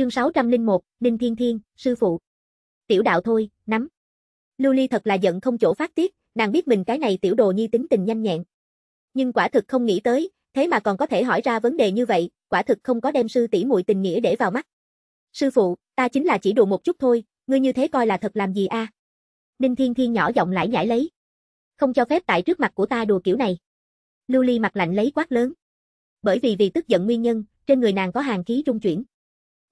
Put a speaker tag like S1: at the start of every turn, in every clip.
S1: Chương 601, ninh Thiên Thiên, sư phụ. Tiểu đạo thôi, nắm. Lưu Ly thật là giận không chỗ phát tiết, nàng biết mình cái này tiểu đồ nhi tính tình nhanh nhẹn. Nhưng quả thực không nghĩ tới, thế mà còn có thể hỏi ra vấn đề như vậy, quả thực không có đem sư tỷ muội tình nghĩa để vào mắt. Sư phụ, ta chính là chỉ đùa một chút thôi, ngươi như thế coi là thật làm gì a? À? Đinh Thiên Thiên nhỏ giọng lại nhảy lấy. Không cho phép tại trước mặt của ta đùa kiểu này. Lưu Ly mặt lạnh lấy quát lớn. Bởi vì vì tức giận nguyên nhân, trên người nàng có hàng khí trung chuyển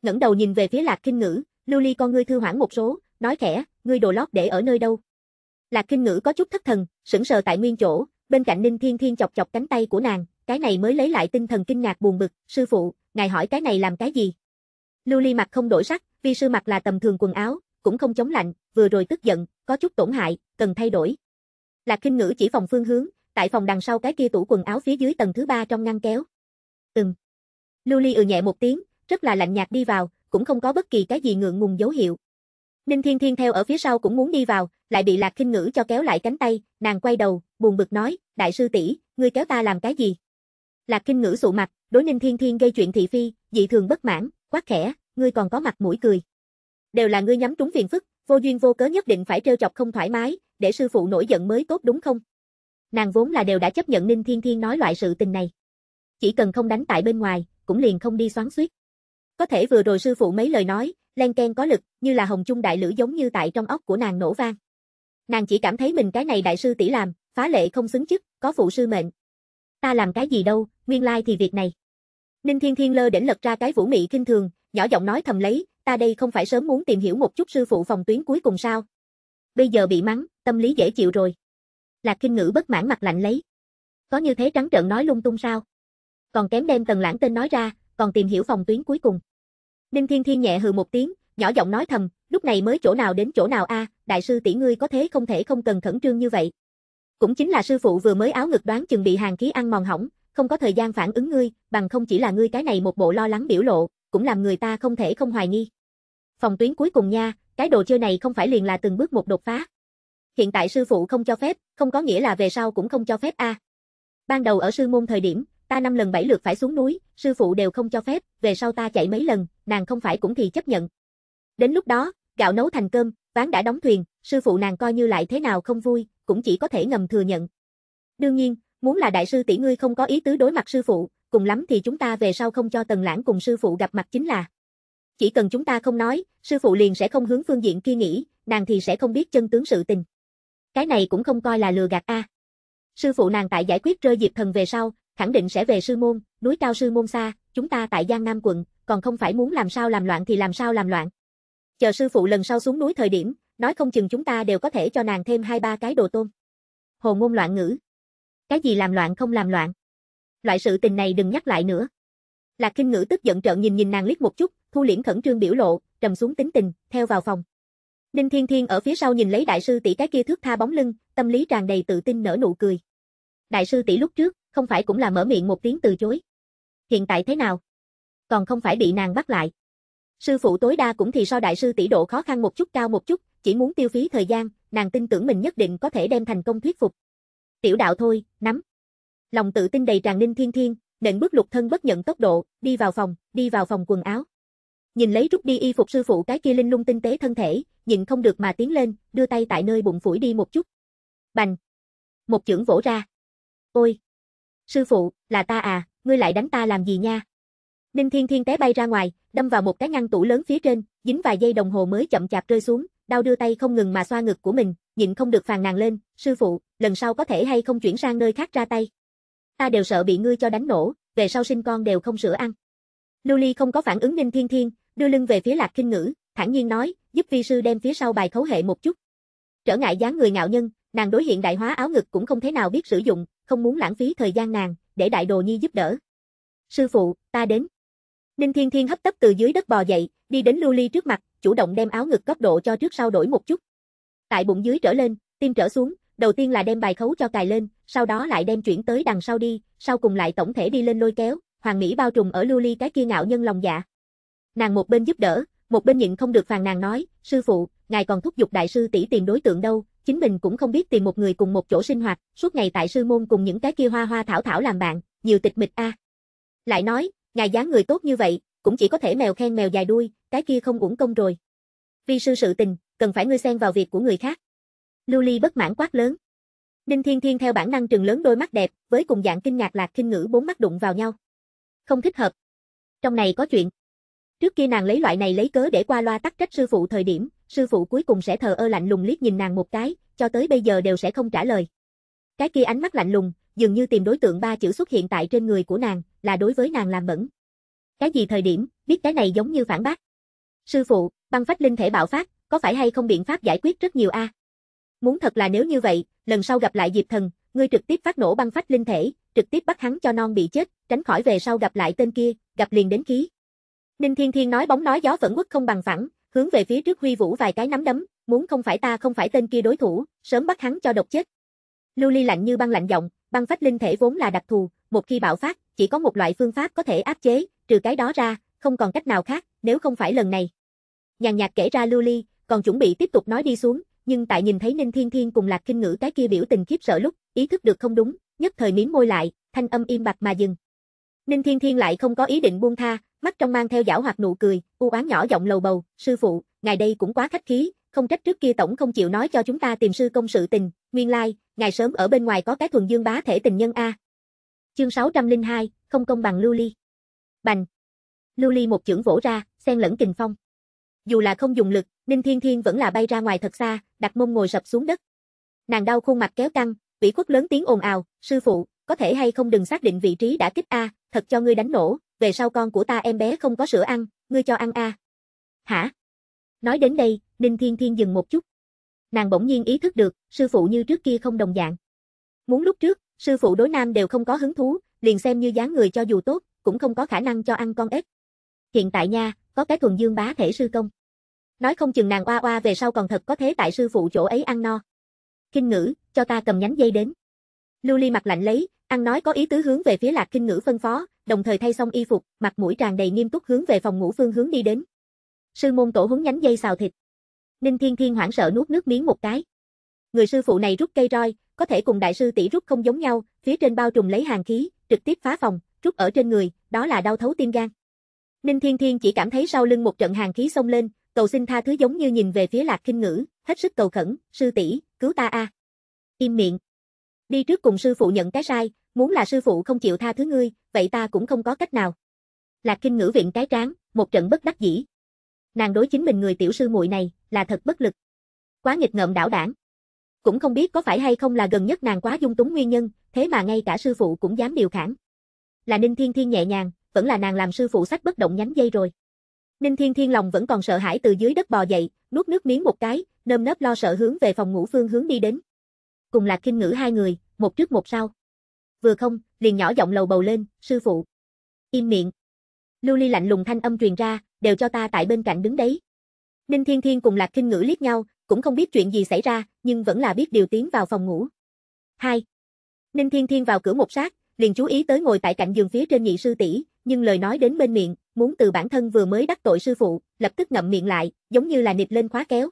S1: ngẩng đầu nhìn về phía Lạc Kinh Ngữ, Lưu Ly con ngươi thư hoãn một số, nói khẽ, ngươi đồ lót để ở nơi đâu? Lạc Kinh Ngữ có chút thất thần, sững sờ tại nguyên chỗ, bên cạnh Ninh Thiên Thiên chọc chọc cánh tay của nàng, cái này mới lấy lại tinh thần kinh ngạc buồn bực, sư phụ, ngài hỏi cái này làm cái gì? Lưu Ly mặt không đổi sắc, vi sư mặc là tầm thường quần áo, cũng không chống lạnh, vừa rồi tức giận, có chút tổn hại, cần thay đổi. Lạc Kinh Ngữ chỉ phòng phương hướng, tại phòng đằng sau cái kia tủ quần áo phía dưới tầng thứ ba trong ngăn kéo. Ừm. Lưu Ly ừ nhẹ một tiếng, rất là lạnh nhạt đi vào, cũng không có bất kỳ cái gì ngượng ngùng dấu hiệu. Ninh Thiên Thiên theo ở phía sau cũng muốn đi vào, lại bị Lạc Kinh Ngữ cho kéo lại cánh tay, nàng quay đầu, buồn bực nói, đại sư tỷ, ngươi kéo ta làm cái gì? Lạc Kinh Ngữ sụ mặt, đối Ninh Thiên Thiên gây chuyện thị phi, dị thường bất mãn, quát khẽ, ngươi còn có mặt mũi cười. Đều là ngươi nhắm trúng phiền phức, vô duyên vô cớ nhất định phải trêu chọc không thoải mái, để sư phụ nổi giận mới tốt đúng không? Nàng vốn là đều đã chấp nhận Ninh Thiên Thiên nói loại sự tình này. Chỉ cần không đánh tại bên ngoài, cũng liền không đi xoắn xuýt. Có thể vừa rồi sư phụ mấy lời nói, len ken có lực, như là hồng trung đại lửa giống như tại trong ốc của nàng nổ vang. Nàng chỉ cảm thấy mình cái này đại sư tỷ làm, phá lệ không xứng chức, có phụ sư mệnh. Ta làm cái gì đâu, nguyên lai thì việc này. Ninh Thiên Thiên lơ đỉnh lật ra cái vũ mị kinh thường, nhỏ giọng nói thầm lấy, ta đây không phải sớm muốn tìm hiểu một chút sư phụ phòng tuyến cuối cùng sao. Bây giờ bị mắng, tâm lý dễ chịu rồi. Lạc kinh ngữ bất mãn mặt lạnh lấy. Có như thế trắng trợn nói lung tung sao? Còn kém đem tần lãng tên nói ra, còn tìm hiểu phòng tuyến cuối cùng. Ninh Thiên Thiên nhẹ hừ một tiếng, nhỏ giọng nói thầm, lúc này mới chỗ nào đến chỗ nào a, đại sư tỷ ngươi có thế không thể không cần khẩn trương như vậy. Cũng chính là sư phụ vừa mới áo ngực đoán chừng bị hàng khí ăn mòn hỏng, không có thời gian phản ứng ngươi, bằng không chỉ là ngươi cái này một bộ lo lắng biểu lộ, cũng làm người ta không thể không hoài nghi. Phòng tuyến cuối cùng nha, cái đồ chơi này không phải liền là từng bước một đột phá. Hiện tại sư phụ không cho phép, không có nghĩa là về sau cũng không cho phép a. Ban đầu ở sư môn thời điểm, ta năm lần bảy lượt phải xuống núi, sư phụ đều không cho phép, về sau ta chạy mấy lần, nàng không phải cũng thì chấp nhận. Đến lúc đó, gạo nấu thành cơm, ván đã đóng thuyền, sư phụ nàng coi như lại thế nào không vui, cũng chỉ có thể ngầm thừa nhận. Đương nhiên, muốn là đại sư tỷ ngươi không có ý tứ đối mặt sư phụ, cùng lắm thì chúng ta về sau không cho Tần Lãng cùng sư phụ gặp mặt chính là. Chỉ cần chúng ta không nói, sư phụ liền sẽ không hướng phương diện kia nghĩ, nàng thì sẽ không biết chân tướng sự tình. Cái này cũng không coi là lừa gạt a. Sư phụ nàng tại giải quyết rơi diệp thần về sau, khẳng định sẽ về sư môn, núi cao sư môn xa, chúng ta tại Giang Nam quận, còn không phải muốn làm sao làm loạn thì làm sao làm loạn. Chờ sư phụ lần sau xuống núi thời điểm, nói không chừng chúng ta đều có thể cho nàng thêm hai ba cái đồ tôm Hồ ngôn loạn ngữ. Cái gì làm loạn không làm loạn. Loại sự tình này đừng nhắc lại nữa. Lạc Kinh Ngữ tức giận trợn nhìn nhìn nàng liếc một chút, thu liễm khẩn trương biểu lộ, trầm xuống tính tình, theo vào phòng. Ninh Thiên Thiên ở phía sau nhìn lấy đại sư tỷ cái kia thước tha bóng lưng, tâm lý tràn đầy tự tin nở nụ cười. Đại sư tỷ lúc trước, không phải cũng là mở miệng một tiếng từ chối. Hiện tại thế nào? Còn không phải bị nàng bắt lại. Sư phụ tối đa cũng thì so đại sư tỷ độ khó khăn một chút cao một chút, chỉ muốn tiêu phí thời gian, nàng tin tưởng mình nhất định có thể đem thành công thuyết phục. Tiểu đạo thôi, nắm. Lòng tự tin đầy tràn ninh thiên thiên, nện bước lục thân bất nhận tốc độ, đi vào phòng, đi vào phòng quần áo. Nhìn lấy rút đi y phục sư phụ cái kia linh lung tinh tế thân thể, nhìn không được mà tiến lên, đưa tay tại nơi bụng phủi đi một chút. Bành. Một chưởng vỗ ra. Ôi. Sư phụ, là ta à, ngươi lại đánh ta làm gì nha? Ninh Thiên Thiên té bay ra ngoài, đâm vào một cái ngăn tủ lớn phía trên, dính vài giây đồng hồ mới chậm chạp rơi xuống, đau đưa tay không ngừng mà xoa ngực của mình, nhịn không được phàn nàn lên, sư phụ, lần sau có thể hay không chuyển sang nơi khác ra tay. Ta đều sợ bị ngươi cho đánh nổ, về sau sinh con đều không sửa ăn. Lưu Ly không có phản ứng Ninh Thiên Thiên, đưa lưng về phía Lạc Kinh Ngữ, thản nhiên nói, giúp vi sư đem phía sau bài khấu hệ một chút. Trở ngại dáng người ngạo nhân, nàng đối hiện đại hóa áo ngực cũng không thế nào biết sử dụng, không muốn lãng phí thời gian nàng, để đại đồ nhi giúp đỡ. Sư phụ, ta đến. Ninh Thiên Thiên hấp tấp từ dưới đất bò dậy, đi đến lưu ly trước mặt, chủ động đem áo ngực góc độ cho trước sau đổi một chút. Tại bụng dưới trở lên, tim trở xuống, đầu tiên là đem bài khấu cho cài lên, sau đó lại đem chuyển tới đằng sau đi, sau cùng lại tổng thể đi lên lôi kéo, hoàng mỹ bao trùm ở lưu ly cái kia ngạo nhân lòng dạ. Nàng một bên giúp đỡ, một bên nhịn không được phàn nàng nói, sư phụ, ngài còn thúc giục đại sư tỷ tìm đối tượng đâu, chính mình cũng không biết tìm một người cùng một chỗ sinh hoạt, suốt ngày tại sư môn cùng những cái kia hoa hoa thảo thảo làm bạn, nhiều tịch mịch a. À. Lại nói, ngài dáng người tốt như vậy, cũng chỉ có thể mèo khen mèo dài đuôi, cái kia không uổng công rồi. Vi sư sự tình, cần phải ngươi xen vào việc của người khác. Lưu Ly bất mãn quát lớn. Ninh Thiên Thiên theo bản năng trừng lớn đôi mắt đẹp, với cùng dạng kinh ngạc lạc kinh ngữ bốn mắt đụng vào nhau. Không thích hợp. Trong này có chuyện. Trước kia nàng lấy loại này lấy cớ để qua loa tắc trách sư phụ thời điểm, sư phụ cuối cùng sẽ thờ ơ lạnh lùng liếc nhìn nàng một cái, cho tới bây giờ đều sẽ không trả lời. Cái kia ánh mắt lạnh lùng, dường như tìm đối tượng ba chữ xuất hiện tại trên người của nàng, là đối với nàng làm bẩn. Cái gì thời điểm, biết cái này giống như phản bác. Sư phụ, băng phách linh thể bạo phát, có phải hay không biện pháp giải quyết rất nhiều a? À? Muốn thật là nếu như vậy, lần sau gặp lại Diệp Thần, ngươi trực tiếp phát nổ băng phách linh thể, trực tiếp bắt hắn cho non bị chết, tránh khỏi về sau gặp lại tên kia, gặp liền đến khí. Ninh Thiên Thiên nói bóng nói gió vẫn quất không bằng phẳng, hướng về phía trước huy vũ vài cái nắm đấm, muốn không phải ta không phải tên kia đối thủ, sớm bắt hắn cho độc chết. Lưu Ly lạnh như băng lạnh giọng, băng phách linh thể vốn là đặc thù, một khi bạo phát, chỉ có một loại phương pháp có thể áp chế, trừ cái đó ra, không còn cách nào khác, nếu không phải lần này. Nhàn nhạt kể ra Lưu Ly, còn chuẩn bị tiếp tục nói đi xuống, nhưng tại nhìn thấy Ninh Thiên Thiên cùng Lạc Kinh Ngữ cái kia biểu tình khiếp sợ lúc, ý thức được không đúng, nhất thời miếm môi lại, thanh âm im bặt mà dừng, Ninh Thiên Thiên lại không có ý định buông tha, mắt trong mang theo giảo hoặc nụ cười, u oán nhỏ giọng lầu bầu, "Sư phụ, ngài đây cũng quá khách khí, không trách trước kia tổng không chịu nói cho chúng ta tìm sư công sự tình, nguyên lai, ngài sớm ở bên ngoài có cái thuần dương bá thể tình nhân a." Chương 602, không công bằng lưu ly. Bành. Lưu ly một chưởng vỗ ra, xen lẫn kình phong. Dù là không dùng lực, Ninh Thiên Thiên vẫn là bay ra ngoài thật xa, đặt mông ngồi sập xuống đất. Nàng đau khuôn mặt kéo căng, ủy khuất lớn tiếng ồn ào, "Sư phụ, có thể hay không đừng xác định vị trí đã kích a, thật cho ngươi đánh nổ, về sau con của ta em bé không có sữa ăn, ngươi cho ăn a. Hả? Nói đến đây, Ninh Thiên Thiên dừng một chút. Nàng bỗng nhiên ý thức được, sư phụ như trước kia không đồng dạng. Muốn lúc trước, sư phụ đối nam đều không có hứng thú, liền xem như dáng người cho dù tốt, cũng không có khả năng cho ăn con ếch. Hiện tại nha, có cái thuần dương bá thể sư công. Nói không chừng nàng oa oa về sau còn thật có thế tại sư phụ chỗ ấy ăn no. Kinh ngữ, cho ta cầm nhánh dây đến. Lưu Ly mặt lạnh lấy, Ăn nói có ý tứ hướng về phía Lạc Kinh Ngữ phân phó, đồng thời thay xong y phục, mặt mũi tràn đầy nghiêm túc hướng về phòng ngủ phương hướng đi đến. Sư môn tổ húng nhánh dây xào thịt. Ninh Thiên Thiên hoảng sợ nuốt nước miếng một cái. Người sư phụ này rút cây roi, có thể cùng đại sư tỷ rút không giống nhau, phía trên bao trùm lấy hàng khí, trực tiếp phá phòng, rút ở trên người, đó là đau thấu tim gan. Ninh Thiên Thiên chỉ cảm thấy sau lưng một trận hàng khí xông lên, cầu xin tha thứ giống như nhìn về phía Lạc Kinh Ngữ, hết sức cầu khẩn, sư tỷ, cứu ta a. Im miệng. Đi trước cùng sư phụ nhận cái sai, muốn là sư phụ không chịu tha thứ ngươi, vậy ta cũng không có cách nào. Lạc Kinh Ngữ viện cái tráng, một trận bất đắc dĩ. Nàng đối chính mình người tiểu sư muội này, là thật bất lực. Quá nghịch ngợm đảo đảng. Cũng không biết có phải hay không là gần nhất nàng quá dung túng nguyên nhân, thế mà ngay cả sư phụ cũng dám điều khản. Là Ninh Thiên Thiên nhẹ nhàng, vẫn là nàng làm sư phụ sách bất động nhánh dây rồi. Ninh Thiên Thiên lòng vẫn còn sợ hãi từ dưới đất bò dậy, nuốt nước miếng một cái, nơm nớp lo sợ hướng về phòng ngủ phương hướng đi đến cùng Lạc Kinh Ngữ hai người, một trước một sau. Vừa không, liền nhỏ giọng lầu bầu lên, sư phụ. Im miệng. Lưu Ly lạnh lùng thanh âm truyền ra, đều cho ta tại bên cạnh đứng đấy. Ninh Thiên Thiên cùng Lạc Kinh Ngữ liếc nhau, cũng không biết chuyện gì xảy ra, nhưng vẫn là biết điều tiến vào phòng ngủ. 2. Ninh Thiên Thiên vào cửa một sát, liền chú ý tới ngồi tại cạnh giường phía trên nhị sư tỷ, nhưng lời nói đến bên miệng, muốn từ bản thân vừa mới đắc tội sư phụ, lập tức ngậm miệng lại, giống như là nịt lên khóa kéo.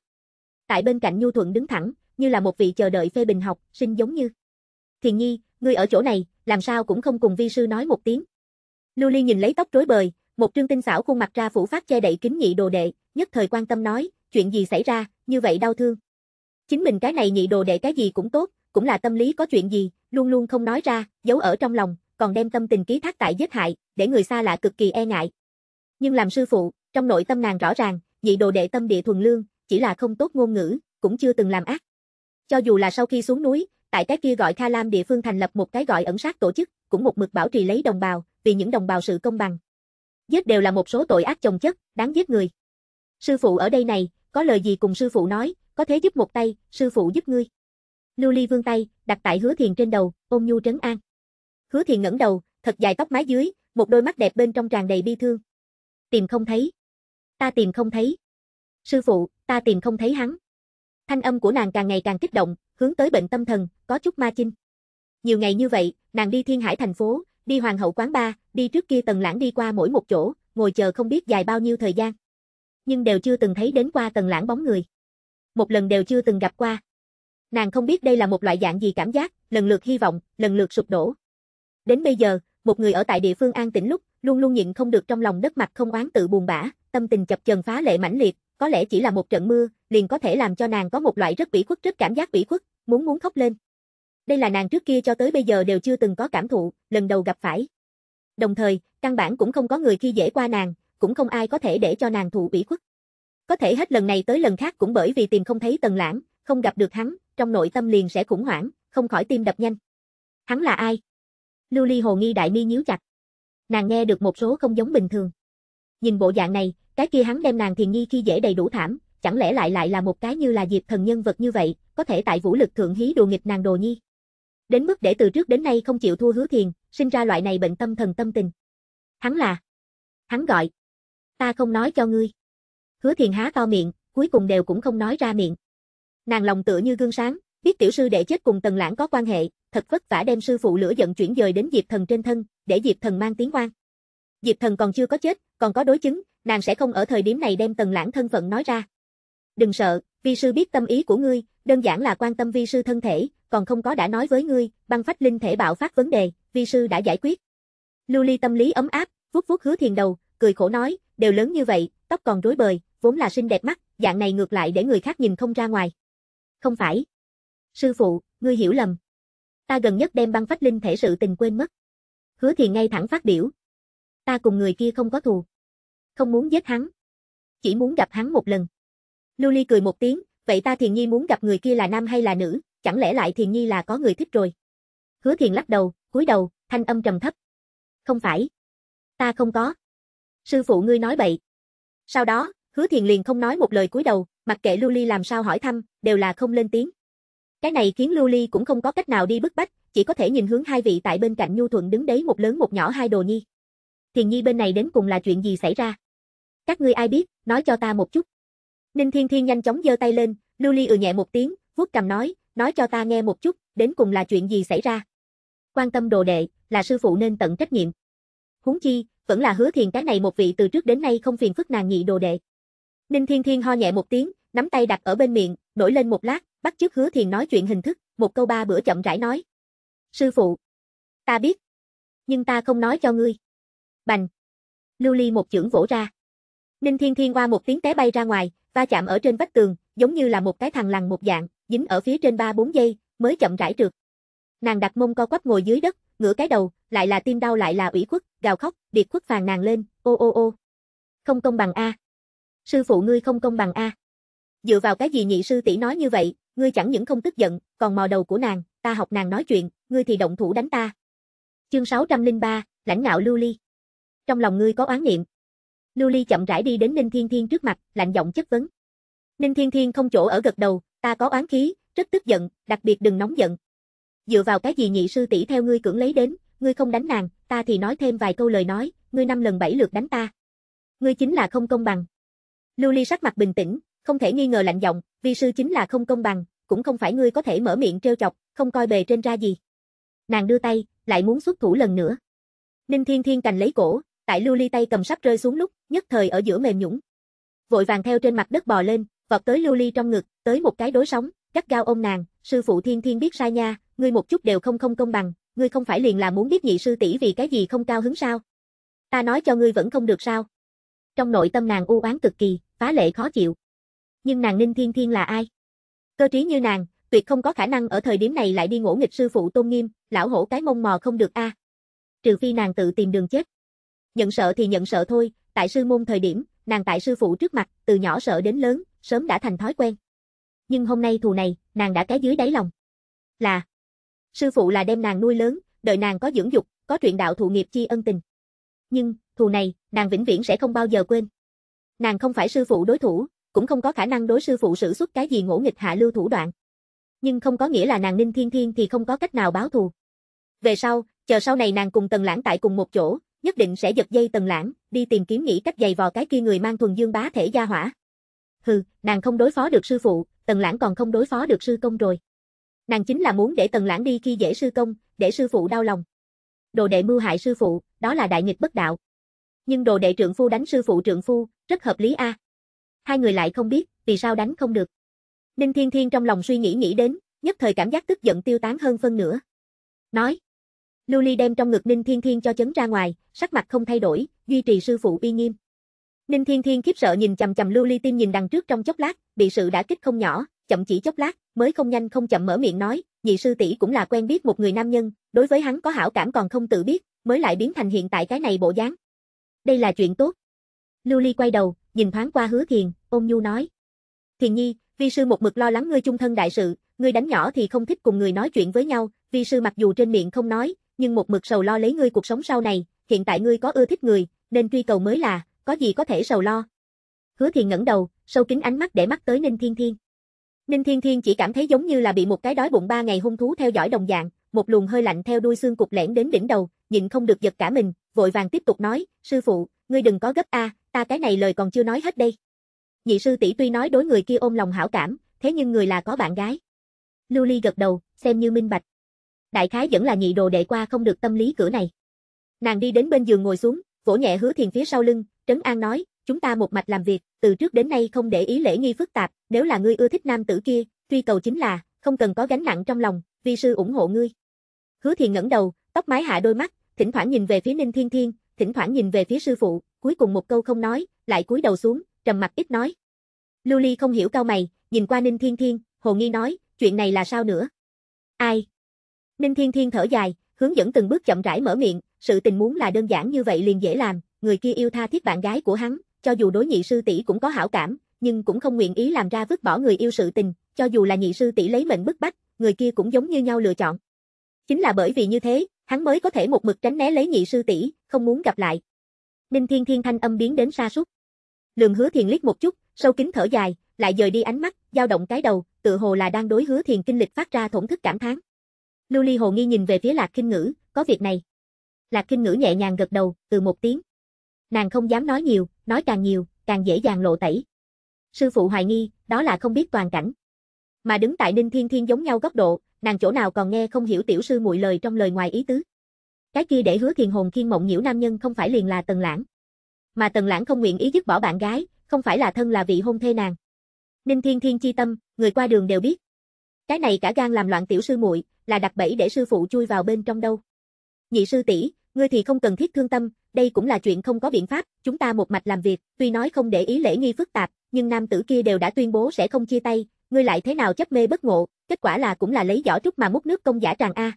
S1: Tại bên cạnh Nhu Thuận đứng thẳng, như là một vị chờ đợi phê bình học, sinh giống như. Thiền nhi, ngươi ở chỗ này, làm sao cũng không cùng vi sư nói một tiếng. Lưu Ly nhìn lấy tóc rối bời, một trương tinh xảo khuôn mặt ra phủ phát che đậy kính nhị đồ đệ, nhất thời quan tâm nói, chuyện gì xảy ra, như vậy đau thương. Chính mình cái này nhị đồ đệ cái gì cũng tốt, cũng là tâm lý có chuyện gì, luôn luôn không nói ra, giấu ở trong lòng, còn đem tâm tình ký thác tại giết hại, để người xa lạ cực kỳ e ngại. Nhưng làm sư phụ, trong nội tâm nàng rõ ràng, nhị đồ đệ tâm địa thuần lương, chỉ là không tốt ngôn ngữ, cũng chưa từng làm ác. Cho dù là sau khi xuống núi, tại cái kia gọi Kha Lam địa phương thành lập một cái gọi ẩn sát tổ chức, cũng một mực bảo trì lấy đồng bào, vì những đồng bào sự công bằng. Giết đều là một số tội ác chồng chất, đáng giết người. Sư phụ ở đây này, có lời gì cùng sư phụ nói, có thế giúp một tay, sư phụ giúp ngươi. Lưu Ly vương tay, đặt tại hứa thiền trên đầu, ôm nhu trấn an. Hứa thiền ngẩng đầu, thật dài tóc mái dưới, một đôi mắt đẹp bên trong tràn đầy bi thương. Tìm không thấy. Ta tìm không thấy. Sư phụ, ta tìm không thấy hắn. Thanh âm của nàng càng ngày càng kích động, hướng tới bệnh tâm thần, có chút ma chinh. Nhiều ngày như vậy, nàng đi Thiên Hải thành phố, đi Hoàng hậu quán ba, đi trước kia Tần Lãng đi qua mỗi một chỗ, ngồi chờ không biết dài bao nhiêu thời gian. Nhưng đều chưa từng thấy đến qua Tần Lãng bóng người. Một lần đều chưa từng gặp qua. Nàng không biết đây là một loại dạng gì cảm giác, lần lượt hy vọng, lần lượt sụp đổ. Đến bây giờ, một người ở tại địa phương an tĩnh lúc, luôn luôn nhịn không được trong lòng đất mặt không oán tự buồn bã, tâm tình chập chờn phá lệ mãnh liệt, có lẽ chỉ là một trận mưa, liền có thể làm cho nàng có một loại rất ủy khuất rất cảm giác ủy khuất, muốn muốn khóc lên. Đây là nàng trước kia cho tới bây giờ đều chưa từng có cảm thụ, lần đầu gặp phải. Đồng thời, căn bản cũng không có người khi dễ qua nàng, cũng không ai có thể để cho nàng thụ ủy khuất. Có thể hết lần này tới lần khác cũng bởi vì tìm không thấy Tần Lãng, không gặp được hắn, trong nội tâm liền sẽ khủng hoảng, không khỏi tim đập nhanh. Hắn là ai? Lưu Ly Hồ nghi đại mi nhíu chặt. Nàng nghe được một số không giống bình thường. Nhìn bộ dạng này, cái kia hắn đem nàng thiền nghi khi dễ đầy đủ thảm, chẳng lẽ lại lại là một cái như là Diệp Thần nhân vật như vậy, có thể tại vũ lực thượng hí đùa nghịch nàng đồ nhi. Đến mức để từ trước đến nay không chịu thua hứa thiền, sinh ra loại này bệnh tâm thần tâm tình. Hắn là. Hắn gọi. Ta không nói cho ngươi. Hứa thiền há to miệng, cuối cùng đều cũng không nói ra miệng. Nàng lòng tựa như gương sáng, biết tiểu sư đệ chết cùng tần lãng có quan hệ, thật vất vả đem sư phụ lửa giận chuyển dời đến Diệp Thần trên thân, để Diệp Thần mang tiếng quan Diệp Thần còn chưa có chết, còn có đối chứng, nàng sẽ không ở thời điểm này đem tần lãng thân phận nói ra đừng sợ, vi sư biết tâm ý của ngươi, đơn giản là quan tâm vi sư thân thể, còn không có đã nói với ngươi, băng phách linh thể bạo phát vấn đề, vi sư đã giải quyết. Lưu Ly tâm lý ấm áp, vuốt vuốt hứa thiền đầu, cười khổ nói, đều lớn như vậy, tóc còn rối bời, vốn là xinh đẹp mắt, dạng này ngược lại để người khác nhìn không ra ngoài. Không phải. Sư phụ, ngươi hiểu lầm. Ta gần nhất đem băng phách linh thể sự tình quên mất. Hứa thiền ngay thẳng phát biểu. Ta cùng người kia không có thù. Không muốn giết hắn. Chỉ muốn gặp hắn một lần. Lưu Ly cười một tiếng, vậy ta Thiền Nhi muốn gặp người kia là nam hay là nữ, chẳng lẽ lại Thiền Nhi là có người thích rồi. Hứa Thiền lắc đầu, cúi đầu, thanh âm trầm thấp. Không phải. Ta không có. Sư phụ ngươi nói bậy. Sau đó, Hứa Thiền liền không nói một lời cúi đầu, mặc kệ Lưu Ly làm sao hỏi thăm, đều là không lên tiếng. Cái này khiến Lưu Ly cũng không có cách nào đi bức bách, chỉ có thể nhìn hướng hai vị tại bên cạnh Nhu Thuận đứng đấy một lớn một nhỏ hai đồ nhi. Thiền Nhi bên này đến cùng là chuyện gì xảy ra? Các ngươi ai biết, nói cho ta một chút. Ninh Thiên Thiên nhanh chóng giơ tay lên, Lưu Ly ừ nhẹ một tiếng, vuốt cầm nói, nói cho ta nghe một chút, đến cùng là chuyện gì xảy ra. Quan tâm đồ đệ, là sư phụ nên tận trách nhiệm. Huống chi, vẫn là hứa thiền cái này một vị từ trước đến nay không phiền phức nàng nhị đồ đệ. Ninh Thiên Thiên ho nhẹ một tiếng, nắm tay đặt ở bên miệng, nổi lên một lát, bắt chước hứa thiền nói chuyện hình thức, một câu ba bữa chậm rãi nói. Sư phụ, ta biết, nhưng ta không nói cho ngươi. Bành. Lưu Ly một chưởng vỗ ra. Ninh Thiên Thiên qua một tiếng té bay ra ngoài, va chạm ở trên vách tường, giống như là một cái thằng lằn một dạng, dính ở phía trên 3-4 giây, mới chậm rãi trượt. Nàng đặt mông co quắp ngồi dưới đất, ngửa cái đầu, lại là tim đau lại là ủy khuất, gào khóc, điệt khuất phàn nàng lên, ô ô ô. Không công bằng a. Sư phụ ngươi không công bằng a. Dựa vào cái gì nhị sư tỷ nói như vậy, ngươi chẳng những không tức giận, còn mò đầu của nàng, ta học nàng nói chuyện, ngươi thì động thủ đánh ta. Chương 603, lãnh ngạo lưu ly. Trong lòng ngươi có oán niệm, Lưu Ly chậm rãi đi đến Ninh Thiên Thiên trước mặt, lạnh giọng chất vấn. Ninh Thiên Thiên không chỗ ở gật đầu, ta có oán khí, rất tức giận, đặc biệt đừng nóng giận. Dựa vào cái gì nhị sư tỷ theo ngươi cưỡng lấy đến, ngươi không đánh nàng, ta thì nói thêm vài câu lời nói, ngươi năm lần bảy lượt đánh ta. Ngươi chính là không công bằng. Lưu Ly sắc mặt bình tĩnh, không thể nghi ngờ lạnh giọng, vi sư chính là không công bằng, cũng không phải ngươi có thể mở miệng trêu chọc, không coi bề trên ra gì. Nàng đưa tay, lại muốn xuất thủ lần nữa. Ninh Thiên Thiên cành lấy cổ, tại lưu ly tay cầm sắp rơi xuống lúc, nhất thời ở giữa mềm nhũng. Vội vàng theo trên mặt đất bò lên, vọt tới lưu ly trong ngực, tới một cái đối sóng, gắt gao ôm nàng, sư phụ thiên thiên biết sai nha, ngươi một chút đều không không công bằng, ngươi không phải liền là muốn biết nhị sư tỷ vì cái gì không cao hứng sao? Ta nói cho ngươi vẫn không được sao? Trong nội tâm nàng u oán cực kỳ, phá lệ khó chịu. Nhưng nàng Ninh Thiên Thiên là ai? Cơ trí như nàng, tuyệt không có khả năng ở thời điểm này lại đi ngỗ nghịch sư phụ tôn nghiêm, lão hổ cái mông mò không được a. À. Trừ phi nàng tự tìm đường chết. Nhận sợ thì nhận sợ thôi, tại sư môn thời điểm, nàng tại sư phụ trước mặt, từ nhỏ sợ đến lớn, sớm đã thành thói quen. Nhưng hôm nay thù này, nàng đã cái dưới đáy lòng. Là, sư phụ là đem nàng nuôi lớn, đợi nàng có dưỡng dục, có truyện đạo thụ nghiệp chi ân tình. Nhưng, thù này, nàng vĩnh viễn sẽ không bao giờ quên. Nàng không phải sư phụ đối thủ, cũng không có khả năng đối sư phụ sử xuất cái gì ngỗ nghịch hạ lưu thủ đoạn. Nhưng không có nghĩa là nàng Ninh Thiên Thiên thì không có cách nào báo thù. Về sau, chờ sau này nàng cùng Tần Lãng tại cùng một chỗ, nhất định sẽ giật dây tần lãng, đi tìm kiếm nghĩ cách giày vò cái kia người mang thuần dương bá thể gia hỏa. Hừ, nàng không đối phó được sư phụ, tần lãng còn không đối phó được sư công rồi. Nàng chính là muốn để tần lãng đi khi dễ sư công, để sư phụ đau lòng. Đồ đệ mưu hại sư phụ, đó là đại nghịch bất đạo. Nhưng đồ đệ trượng phu đánh sư phụ trượng phu, rất hợp lý a. À. Hai người lại không biết, vì sao đánh không được. Ninh Thiên Thiên trong lòng suy nghĩ nghĩ đến, nhất thời cảm giác tức giận tiêu tán hơn phân nửa. Nói, Lưu Ly đem trong ngực Ninh Thiên Thiên cho chấn ra ngoài, sắc mặt không thay đổi, duy trì sư phụ uy nghiêm. Ninh Thiên Thiên khiếp sợ nhìn chằm chằm Lưu Ly tim nhìn đằng trước trong chốc lát, bị sự đã kích không nhỏ, chậm chỉ chốc lát, mới không nhanh không chậm mở miệng nói, nhị sư tỷ cũng là quen biết một người nam nhân, đối với hắn có hảo cảm còn không tự biết, mới lại biến thành hiện tại cái này bộ dáng. Đây là chuyện tốt. Lưu Ly quay đầu, nhìn thoáng qua Hứa Thiền, ôm nhu nói: "Thiền nhi, vi sư một mực lo lắng ngươi chung thân đại sự, ngươi đánh nhỏ thì không thích cùng người nói chuyện với nhau, vi sư mặc dù trên miệng không nói, nhưng một mực sầu lo lấy ngươi cuộc sống sau này, hiện tại ngươi có ưa thích người, nên truy cầu mới là, có gì có thể sầu lo. Hứa Thiền ngẩng đầu, sâu kính ánh mắt để mắt tới Ninh Thiên Thiên. Ninh Thiên Thiên chỉ cảm thấy giống như là bị một cái đói bụng ba ngày hung thú theo dõi đồng dạng, một luồng hơi lạnh theo đuôi xương cục lẻn đến đỉnh đầu, nhịn không được giật cả mình, vội vàng tiếp tục nói, "Sư phụ, ngươi đừng có gấp a, ta cái này lời còn chưa nói hết đây." Nhị sư tỷ tuy nói đối người kia ôm lòng hảo cảm, thế nhưng người là có bạn gái. Lưu Ly gật đầu, xem như minh bạch đại khái vẫn là nhị đồ đệ qua không được tâm lý cửa này. Nàng đi đến bên giường ngồi xuống, vỗ nhẹ hứa thiền phía sau lưng, trấn an nói, chúng ta một mạch làm việc, từ trước đến nay không để ý lễ nghi phức tạp, nếu là ngươi ưa thích nam tử kia, truy cầu chính là, không cần có gánh nặng trong lòng, vi sư ủng hộ ngươi. Hứa thiền ngẩng đầu, tóc mái hạ đôi mắt, thỉnh thoảng nhìn về phía ninh thiên thiên, thỉnh thoảng nhìn về phía sư phụ, cuối cùng một câu không nói, lại cúi đầu xuống, trầm mặt ít nói. Lưu Ly không hiểu cao mày, nhìn qua ninh thiên thiên, hồ nghi nói, chuyện này là sao nữa? Ai? Ninh Thiên Thiên thở dài, hướng dẫn từng bước chậm rãi mở miệng, sự tình muốn là đơn giản như vậy liền dễ làm, người kia yêu tha thiết bạn gái của hắn, cho dù đối nhị sư tỷ cũng có hảo cảm, nhưng cũng không nguyện ý làm ra vứt bỏ người yêu sự tình, cho dù là nhị sư tỷ lấy mệnh bức bách, người kia cũng giống như nhau lựa chọn. Chính là bởi vì như thế, hắn mới có thể một mực tránh né lấy nhị sư tỷ, không muốn gặp lại. Ninh Thiên Thiên thanh âm biến đến xa sút. Lường Hứa Thiền liếc một chút, sâu kín thở dài, lại dời đi ánh mắt, dao động cái đầu, tự hồ là đang đối Hứa Thiền kinh lịch phát ra thổn thức cảm thán. Lưu Ly Hồ nghi nhìn về phía Lạc Kinh Ngữ, có việc này. Lạc Kinh Ngữ nhẹ nhàng gật đầu, từ một tiếng. Nàng không dám nói nhiều, nói càng nhiều, càng dễ dàng lộ tẩy. Sư phụ hoài nghi, đó là không biết toàn cảnh. Mà đứng tại Ninh Thiên Thiên giống nhau góc độ, nàng chỗ nào còn nghe không hiểu tiểu sư muội lời trong lời ngoài ý tứ. Cái kia để hứa thiền hồn khiên mộng nhiễu nam nhân không phải liền là Tần Lãng. Mà Tần Lãng không nguyện ý dứt bỏ bạn gái, không phải là thân là vị hôn thê nàng. Ninh Thiên Thiên chi tâm, người qua đường đều biết. Cái này cả gan làm loạn tiểu sư muội, là đặt bẫy để sư phụ chui vào bên trong đâu. Nhị sư tỷ, ngươi thì không cần thiết thương tâm, đây cũng là chuyện không có biện pháp, chúng ta một mạch làm việc, tuy nói không để ý lễ nghi phức tạp, nhưng nam tử kia đều đã tuyên bố sẽ không chia tay, ngươi lại thế nào chấp mê bất ngộ, kết quả là cũng là lấy giỏ trúc mà múc nước công giả tràng a.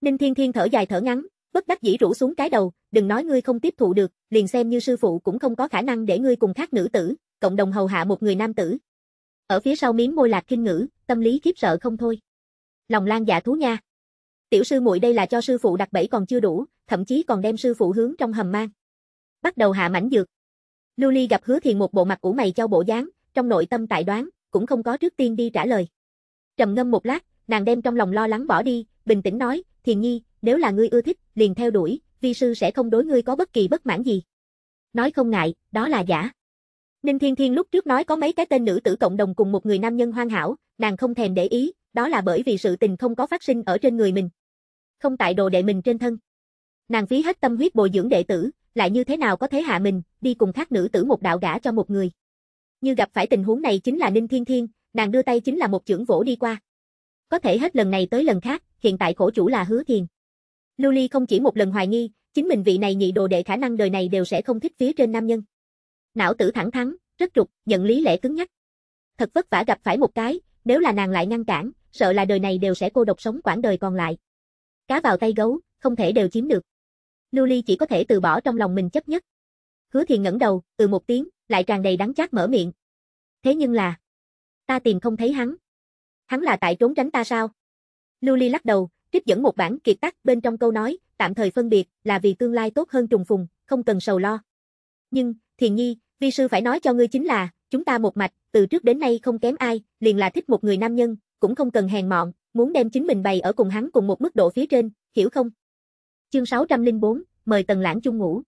S1: Ninh Thiên Thiên thở dài thở ngắn, bất đắc dĩ rũ xuống cái đầu, đừng nói ngươi không tiếp thụ được, liền xem như sư phụ cũng không có khả năng để ngươi cùng khác nữ tử, cộng đồng hầu hạ một người nam tử. Ở phía sau miếng môi lạc kinh ngữ, tâm lý khiếp sợ không thôi lòng lan dạ thú nha. Tiểu sư muội đây là cho sư phụ đặt bẫy còn chưa đủ, thậm chí còn đem sư phụ hướng trong hầm mang. Bắt đầu hạ mảnh dược. Lưu Ly gặp hứa thiền một bộ mặt của mày cho bộ dáng, trong nội tâm tại đoán, cũng không có trước tiên đi trả lời. Trầm ngâm một lát, nàng đem trong lòng lo lắng bỏ đi, bình tĩnh nói, thiền nhi, nếu là ngươi ưa thích, liền theo đuổi, vi sư sẽ không đối ngươi có bất kỳ bất mãn gì. Nói không ngại, đó là giả. Ninh Thiên Thiên lúc trước nói có mấy cái tên nữ tử cộng đồng cùng một người nam nhân hoang hảo, nàng không thèm để ý, đó là bởi vì sự tình không có phát sinh ở trên người mình. Không tại đồ đệ mình trên thân. Nàng phí hết tâm huyết bồi dưỡng đệ tử, lại như thế nào có thế hạ mình, đi cùng khác nữ tử một đạo gã cho một người. Như gặp phải tình huống này chính là Ninh Thiên Thiên, nàng đưa tay chính là một chưởng vỗ đi qua. Có thể hết lần này tới lần khác, hiện tại khổ chủ là Hứa Thiền. Lưu Ly không chỉ một lần hoài nghi, chính mình vị này nhị đồ đệ khả năng đời này đều sẽ không thích phía trên nam nhân. Não tử thẳng thắn, rất trục, nhận lý lẽ cứng nhắc. Thật vất vả gặp phải một cái, nếu là nàng lại ngăn cản, sợ là đời này đều sẽ cô độc sống quãng đời còn lại. Cá vào tay gấu, không thể đều chiếm được. Lưu Ly chỉ có thể từ bỏ trong lòng mình chấp nhất. Hứa Thiền ngẩng đầu, ừ một tiếng, lại tràn đầy đắng chát mở miệng. Thế nhưng là, ta tìm không thấy hắn. Hắn là tại trốn tránh ta sao? Lưu Ly lắc đầu, trích dẫn một bản kiệt tác bên trong câu nói, tạm thời phân biệt là vì tương lai tốt hơn trùng phùng, không cần sầu lo. Nhưng, Thiền Nhi, vi sư phải nói cho ngươi chính là, chúng ta một mạch, từ trước đến nay không kém ai, liền là thích một người nam nhân, cũng không cần hèn mọn, muốn đem chính mình bày ở cùng hắn cùng một mức độ phía trên, hiểu không? Chương 604, mời Tần Lãng chung ngủ.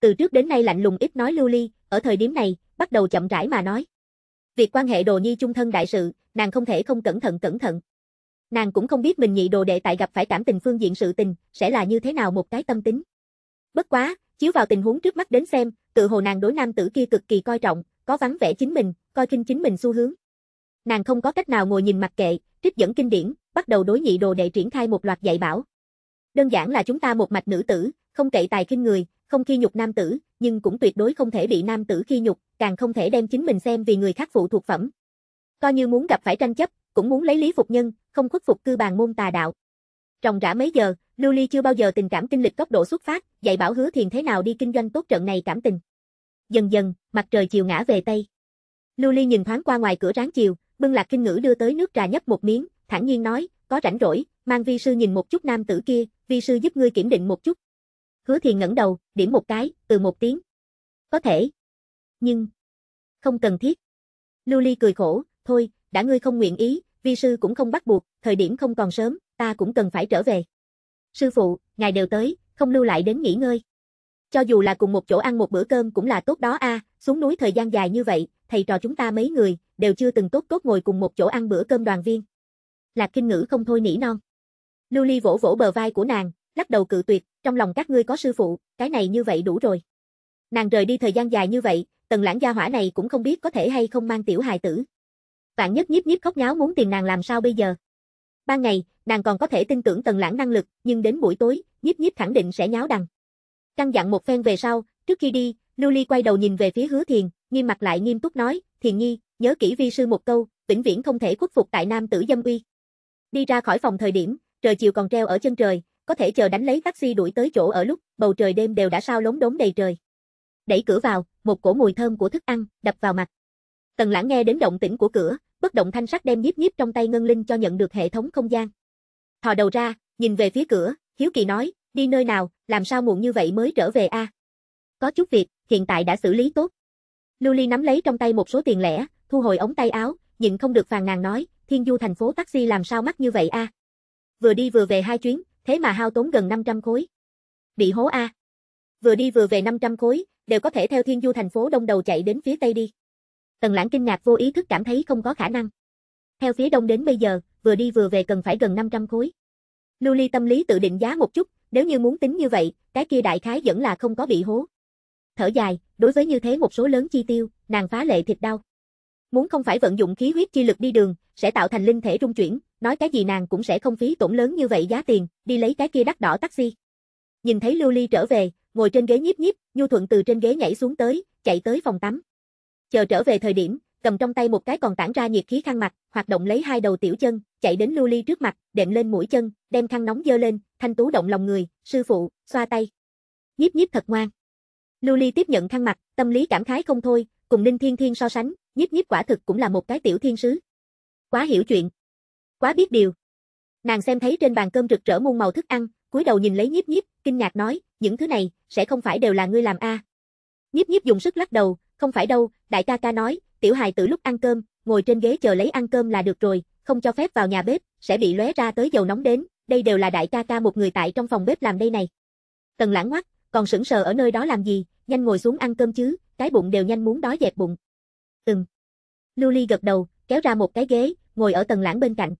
S1: Từ trước đến nay lạnh lùng ít nói lưu ly, ở thời điểm này, bắt đầu chậm rãi mà nói. Việc quan hệ đồ nhi chung thân đại sự, nàng không thể không cẩn thận cẩn thận. Nàng cũng không biết mình nhị đồ đệ tại gặp phải cảm tình phương diện sự tình, sẽ là như thế nào một cái tâm tính. Bất quá, chiếu vào tình huống trước mắt đến xem, tự hồ nàng đối nam tử kia cực kỳ coi trọng, có vắng vẻ chính mình, coi kinh chính mình xu hướng nàng không có cách nào ngồi nhìn mặc kệ, trích dẫn kinh điển, bắt đầu đối nhị đồ đệ triển khai một loạt dạy bảo. Đơn giản là chúng ta một mạch nữ tử, không cậy tài khinh người, không khi nhục nam tử, nhưng cũng tuyệt đối không thể bị nam tử khi nhục, càng không thể đem chính mình xem vì người khác phụ thuộc phẩm. Coi như muốn gặp phải tranh chấp, cũng muốn lấy lý phục nhân, không khuất phục cư bàn môn tà đạo. Trồng rã mấy giờ, Lưu Ly chưa bao giờ tình cảm kinh lịch cấp độ xuất phát, dạy bảo hứa thiền thế nào đi kinh doanh tốt trận này cảm tình. Dần dần, mặt trời chiều ngã về Tây. Lưu Ly nhìn thoáng qua ngoài cửa ráng chiều, bưng lạc kinh ngữ đưa tới nước trà nhấp một miếng, thản nhiên nói, có rảnh rỗi, mang vi sư nhìn một chút nam tử kia, vi sư giúp ngươi kiểm định một chút. Hứa thiền ngẩng đầu, điểm một cái, từ một tiếng. Có thể. Nhưng. Không cần thiết. Lưu Ly cười khổ, thôi, đã ngươi không nguyện ý, vi sư cũng không bắt buộc, thời điểm không còn sớm, ta cũng cần phải trở về. Sư phụ, ngài đều tới, không lưu lại đến nghỉ ngơi. Cho dù là cùng một chỗ ăn một bữa cơm cũng là tốt đó a, à, xuống núi thời gian dài như vậy, thầy trò chúng ta mấy người, đều chưa từng tốt tốt ngồi cùng một chỗ ăn bữa cơm đoàn viên. Lạc Kinh Ngữ không thôi nỉ non. Lưu Ly vỗ vỗ bờ vai của nàng, lắc đầu cự tuyệt, trong lòng các ngươi có sư phụ, cái này như vậy đủ rồi. Nàng rời đi thời gian dài như vậy, tần lãng gia hỏa này cũng không biết có thể hay không mang tiểu hài tử. Vạn nhất nhiếp nhiếp khóc nháo muốn tìm nàng làm sao bây giờ. Ban ngày, nàng còn có thể tin tưởng tần lãng năng lực, nhưng đến buổi tối, nhiếp nhiếp khẳng định sẽ nháo đằng. Căn dặn một phen về sau, trước khi đi, Lưu Ly quay đầu nhìn về phía hứa thiền, nghiêm mặt lại nghiêm túc nói, thiền nhi, nhớ kỹ vi sư một câu, vĩnh viễn không thể khuất phục tại nam tử dâm uy. Đi ra khỏi phòng thời điểm, trời chiều còn treo ở chân trời, có thể chờ đánh lấy taxi đuổi tới chỗ ở lúc, bầu trời đêm đều đã sao lốm đốm đầy trời. Đẩy cửa vào, một cổ mùi thơm của thức ăn đập vào mặt. Tần Lãng nghe đến động tĩnh của cửa, bất động thanh sắc đem nhiếp nhiếp trong tay ngân linh cho nhận được hệ thống không gian. Thò đầu ra, nhìn về phía cửa, hiếu kỳ nói, đi nơi nào, làm sao muộn như vậy mới trở về a? Có chút việc, hiện tại đã xử lý tốt. Lưu Ly nắm lấy trong tay một số tiền lẻ, thu hồi ống tay áo, nhịn không được phàn nàn nói, thiên du thành phố taxi làm sao mắc như vậy a? À? Vừa đi vừa về hai chuyến, thế mà hao tốn gần 500 khối. Bị hố a. À? Vừa đi vừa về 500 khối, đều có thể theo thiên du thành phố đông đầu chạy đến phía tây đi. Tần lãng kinh ngạc vô ý thức cảm thấy không có khả năng. Theo phía đông đến bây giờ, vừa đi vừa về cần phải gần 500 khối. Lưu Ly tâm lý tự định giá một chút, nếu như muốn tính như vậy, cái kia đại khái vẫn là không có bị hố. Thở dài, đối với như thế một số lớn chi tiêu, nàng phá lệ thịt đau. Muốn không phải vận dụng khí huyết chi lực đi đường, sẽ tạo thành linh thể rung chuyển, nói cái gì nàng cũng sẽ không phí tổn lớn như vậy giá tiền, đi lấy cái kia đắt đỏ taxi. Nhìn thấy Lưu Ly trở về, ngồi trên ghế nhíp nhíp, Nhu Thuận từ trên ghế nhảy xuống tới, chạy tới phòng tắm. Chờ trở về thời điểm, cầm trong tay một cái còn tản ra nhiệt khí khăn mặt, hoạt động lấy hai đầu tiểu chân, chạy đến Lưu Ly trước mặt, đệm lên mũi chân, đem khăn nóng dơ lên, thanh tú động lòng người, sư phụ, xoa tay. nhíp nhíp thật ngoan. Lưu Ly tiếp nhận khăn mặt, tâm lý cảm khái không thôi, cùng Ninh Thiên Thiên so sánh, nhiếp nhiếp quả thực cũng là một cái tiểu thiên sứ. Quá hiểu chuyện. Quá biết điều. Nàng xem thấy trên bàn cơm rực rỡ muôn màu thức ăn, cúi đầu nhìn lấy nhiếp nhiếp, kinh ngạc nói, những thứ này, sẽ không phải đều là ngươi làm a à. Nhiếp nhiếp dùng sức lắc đầu, không phải đâu, đại ca ca nói, tiểu hài từ lúc ăn cơm, ngồi trên ghế chờ lấy ăn cơm là được rồi, không cho phép vào nhà bếp, sẽ bị lóe ra tới dầu nóng đến, đây đều là đại ca ca một người tại trong phòng bếp làm đây này. Tần lãng ngoắc, còn sững sờ ở nơi đó làm gì, nhanh ngồi xuống ăn cơm chứ, cái bụng đều nhanh muốn đói dẹp bụng. Ừm. Lưu Ly gật đầu, kéo ra một cái ghế, ngồi ở tầng lãng bên cạnh.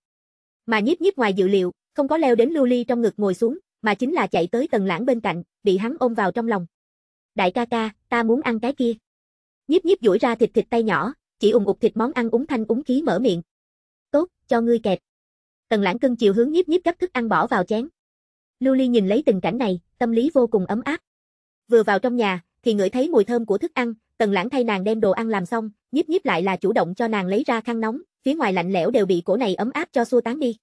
S1: Mà nhiếp nhiếp ngoài dự liệu, không có leo đến Lưu Ly trong ngực ngồi xuống, mà chính là chạy tới tầng lãng bên cạnh, bị hắn ôm vào trong lòng. Đại ca ca, ta muốn ăn cái kia. Nhiếp nhiếp duỗi ra thịt thịt tay nhỏ, chỉ ủng ục thịt món ăn uống thanh uống khí mở miệng. Tốt, cho ngươi kẹp. Tần lãng cưng chiều hướng nhiếp nhiếp gấp thức ăn bỏ vào chén. Lưu Ly nhìn lấy tình cảnh này, tâm lý vô cùng ấm áp. Vừa vào trong nhà, thì ngửi thấy mùi thơm của thức ăn, Tần Lãng thay nàng đem đồ ăn làm xong, nhiếp nhiếp lại là chủ động cho nàng lấy ra khăn nóng, phía ngoài lạnh lẽo đều bị cổ này ấm áp cho xua tán đi.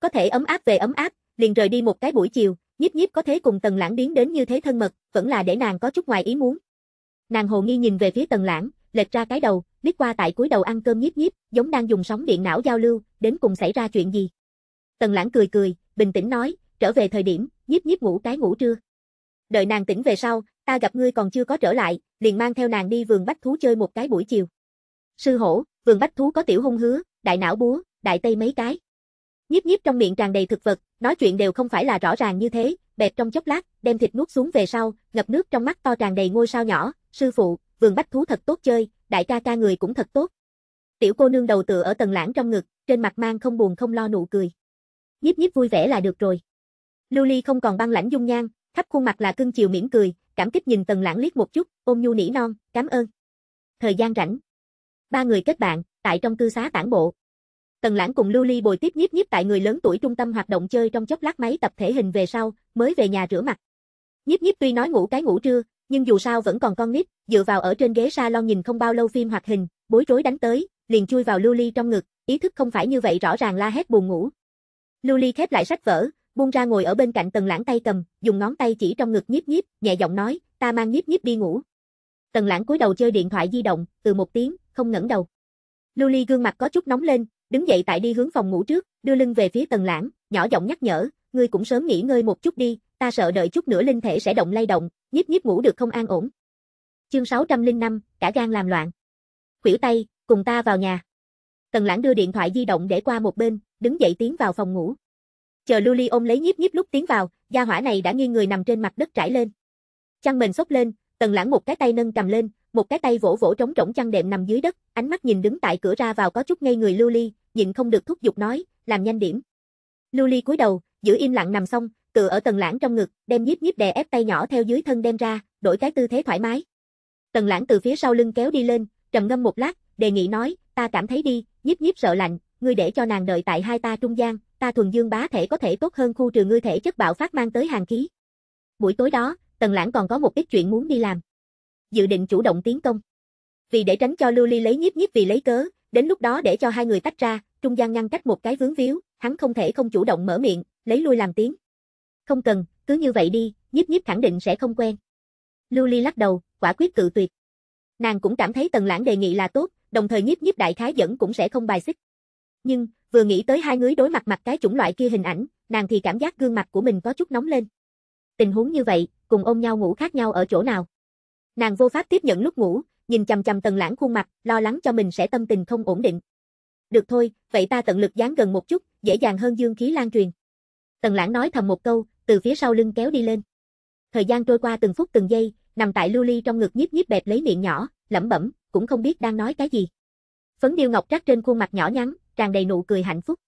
S1: Có thể ấm áp về ấm áp, liền rời đi một cái buổi chiều, nhiếp nhiếp có thế cùng Tần Lãng biến đến như thế thân mật, vẫn là để nàng có chút ngoài ý muốn. Nàng hồ nghi nhìn về phía Tần Lãng, lệch ra cái đầu, liếc qua tại cuối đầu ăn cơm nhiếp nhiếp, giống đang dùng sóng điện não giao lưu, đến cùng xảy ra chuyện gì. Tần Lãng cười cười, bình tĩnh nói, trở về thời điểm, nhiếp nhiếp ngủ cái ngủ trưa. Đợi nàng tỉnh về sau, ta gặp ngươi còn chưa có trở lại, liền mang theo nàng đi vườn bách thú chơi một cái buổi chiều. Sư hổ, vườn bách thú có tiểu hung hứa, đại não búa, đại tây mấy cái. Nhiếp nhiếp trong miệng tràn đầy thực vật, nói chuyện đều không phải là rõ ràng như thế, bẹp trong chốc lát, đem thịt nuốt xuống về sau, ngập nước trong mắt to tràn đầy ngôi sao nhỏ, sư phụ, vườn bách thú thật tốt chơi, đại ca ca người cũng thật tốt. Tiểu cô nương đầu tựa ở tầng lãng trong ngực, trên mặt mang không buồn không lo nụ cười. Nhiếp nhiếp vui vẻ là được rồi. Lưu Ly không còn băng lãnh dung nhan, khắp khuôn mặt là cưng chiều mỉm cười, cảm kích nhìn Tần Lãng liếc một chút, ôm nhu nỉ non, cảm ơn. Thời gian rảnh. Ba người kết bạn, tại trong cư xá tản bộ. Tần Lãng cùng Lưu Ly bồi tiếp nhiếp nhiếp tại người lớn tuổi trung tâm hoạt động chơi trong chốc lát máy tập thể hình về sau, mới về nhà rửa mặt. Nhiếp nhiếp tuy nói ngủ cái ngủ trưa, nhưng dù sao vẫn còn con nít, dựa vào ở trên ghế salon nhìn không bao lâu phim hoạt hình, bối rối đánh tới, liền chui vào Lưu Ly trong ngực, ý thức không phải như vậy rõ ràng la hét buồn ngủ. Lưu Ly khép lại sách vở, Buông ra ngồi ở bên cạnh Tần Lãng tay cầm, dùng ngón tay chỉ trong ngực Nhiếp Nhiếp, nhẹ giọng nói, "Ta mang Nhiếp Nhiếp đi ngủ." Tần Lãng cúi đầu chơi điện thoại di động, từ một tiếng, không ngẩng đầu. Lưu Ly gương mặt có chút nóng lên, đứng dậy tại đi hướng phòng ngủ trước, đưa lưng về phía Tần Lãng, nhỏ giọng nhắc nhở, "Ngươi cũng sớm nghỉ ngơi một chút đi, ta sợ đợi chút nữa linh thể sẽ động lay động, Nhiếp Nhiếp ngủ được không an ổn." Chương 605, cả gan làm loạn. Khuỷu tay, cùng ta vào nhà. Tần Lãng đưa điện thoại di động để qua một bên, đứng dậy tiến vào phòng ngủ. Chờ Lưu Ly ôm lấy nhiếp nhiếp lúc tiến vào, gia hỏa này đã nghiêng người nằm trên mặt đất trải lên. Chăn mền xốc lên, Tần Lãng một cái tay nâng cầm lên, một cái tay vỗ vỗ trống rỗng chăn đệm nằm dưới đất, ánh mắt nhìn đứng tại cửa ra vào có chút ngây người Lưu Ly, nhịn không được thúc giục nói, làm nhanh điểm. Lưu Ly cúi đầu, giữ im lặng nằm xong, tựa ở Tần Lãng trong ngực, đem nhiếp nhiếp đè ép tay nhỏ theo dưới thân đem ra, đổi cái tư thế thoải mái. Tần Lãng từ phía sau lưng kéo đi lên, trầm ngâm một lát, đề nghị nói, ta cảm thấy đi, nhiếp nhiếp sợ lạnh, ngươi để cho nàng đợi tại hai ta trung gian, ta thuần dương bá thể có thể tốt hơn khu trừ ngươi thể chất bạo phát mang tới hàng khí. Buổi tối đó, Tần Lãng còn có một ít chuyện muốn đi làm. Dự định chủ động tiến công. Vì để tránh cho Lưu Ly lấy nhiếp nhiếp vì lấy cớ, đến lúc đó để cho hai người tách ra, trung gian ngăn cách một cái vướng víu, hắn không thể không chủ động mở miệng, lấy lui làm tiếng. Không cần, cứ như vậy đi, nhiếp nhiếp khẳng định sẽ không quen. Lưu Ly lắc đầu, quả quyết cự tuyệt. Nàng cũng cảm thấy Tần Lãng đề nghị là tốt, đồng thời nhiếp nhiếp đại khái dẫn cũng sẽ không bài xích. Nhưng, vừa nghĩ tới hai người đối mặt mặt cái chủng loại kia hình ảnh, nàng thì cảm giác gương mặt của mình có chút nóng lên. Tình huống như vậy, cùng ôm nhau ngủ khác nhau ở chỗ nào? Nàng vô pháp tiếp nhận lúc ngủ, nhìn chằm chằm Tần Lãng khuôn mặt, lo lắng cho mình sẽ tâm tình không ổn định. Được thôi, vậy ta tận lực dán gần một chút, dễ dàng hơn dương khí lan truyền. Tần Lãng nói thầm một câu, từ phía sau lưng kéo đi lên. Thời gian trôi qua từng phút từng giây, nằm tại lưu ly trong ngực nhíp nhíp bẹp lấy miệng nhỏ, lẩm bẩm, cũng không biết đang nói cái gì. Phấn điêu ngọc trắc trên khuôn mặt nhỏ nhắn, tràn đầy nụ cười hạnh phúc.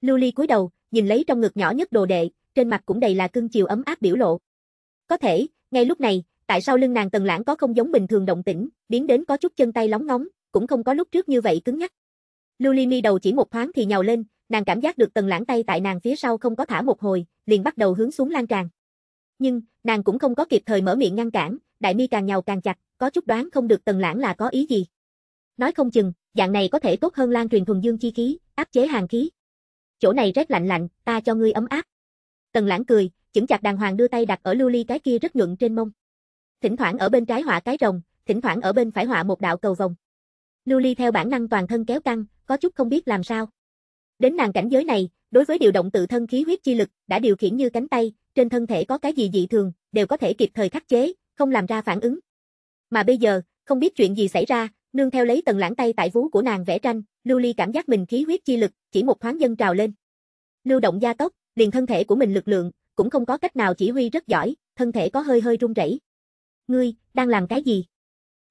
S1: Lưu Ly cúi đầu, nhìn lấy trong ngực nhỏ nhất đồ đệ, trên mặt cũng đầy là cưng chiều ấm áp biểu lộ. Có thể, ngay lúc này, tại sao lưng nàng Tần Lãng có không giống bình thường động tĩnh, biến đến có chút chân tay lóng ngóng, cũng không có lúc trước như vậy cứng nhắc. Lưu Ly mi đầu chỉ một thoáng thì nhào lên, nàng cảm giác được Tần Lãng tay tại nàng phía sau không có thả một hồi, liền bắt đầu hướng xuống lan tràn. Nhưng, nàng cũng không có kịp thời mở miệng ngăn cản, đại mi càng nhào càng chặt, có chút đoán không được Tần Lãng là có ý gì. Nói không chừng, Dạng này có thể tốt hơn lan truyền thuần dương chi khí, áp chế hàng khí. Chỗ này rất lạnh lạnh, ta cho ngươi ấm áp. Tần lãng cười, chững chặt đàng hoàng đưa tay đặt ở lưu ly cái kia rất nhuận trên mông. Thỉnh thoảng ở bên trái họa cái rồng, thỉnh thoảng ở bên phải họa một đạo cầu vòng. Lưu ly theo bản năng toàn thân kéo căng, có chút không biết làm sao. Đến nàng cảnh giới này, đối với điều động tự thân khí huyết chi lực, đã điều khiển như cánh tay, trên thân thể có cái gì dị thường, đều có thể kịp thời khắc chế, không làm ra phản ứng. Mà bây giờ, không biết chuyện gì xảy ra, Nương theo lấy tần lãng tay tại vú của nàng vẽ tranh, Lưu Ly cảm giác mình khí huyết chi lực, chỉ một thoáng dân trào lên. Lưu động gia tốc, liền thân thể của mình lực lượng, cũng không có cách nào chỉ huy rất giỏi, thân thể có hơi hơi run rẩy. Ngươi, đang làm cái gì?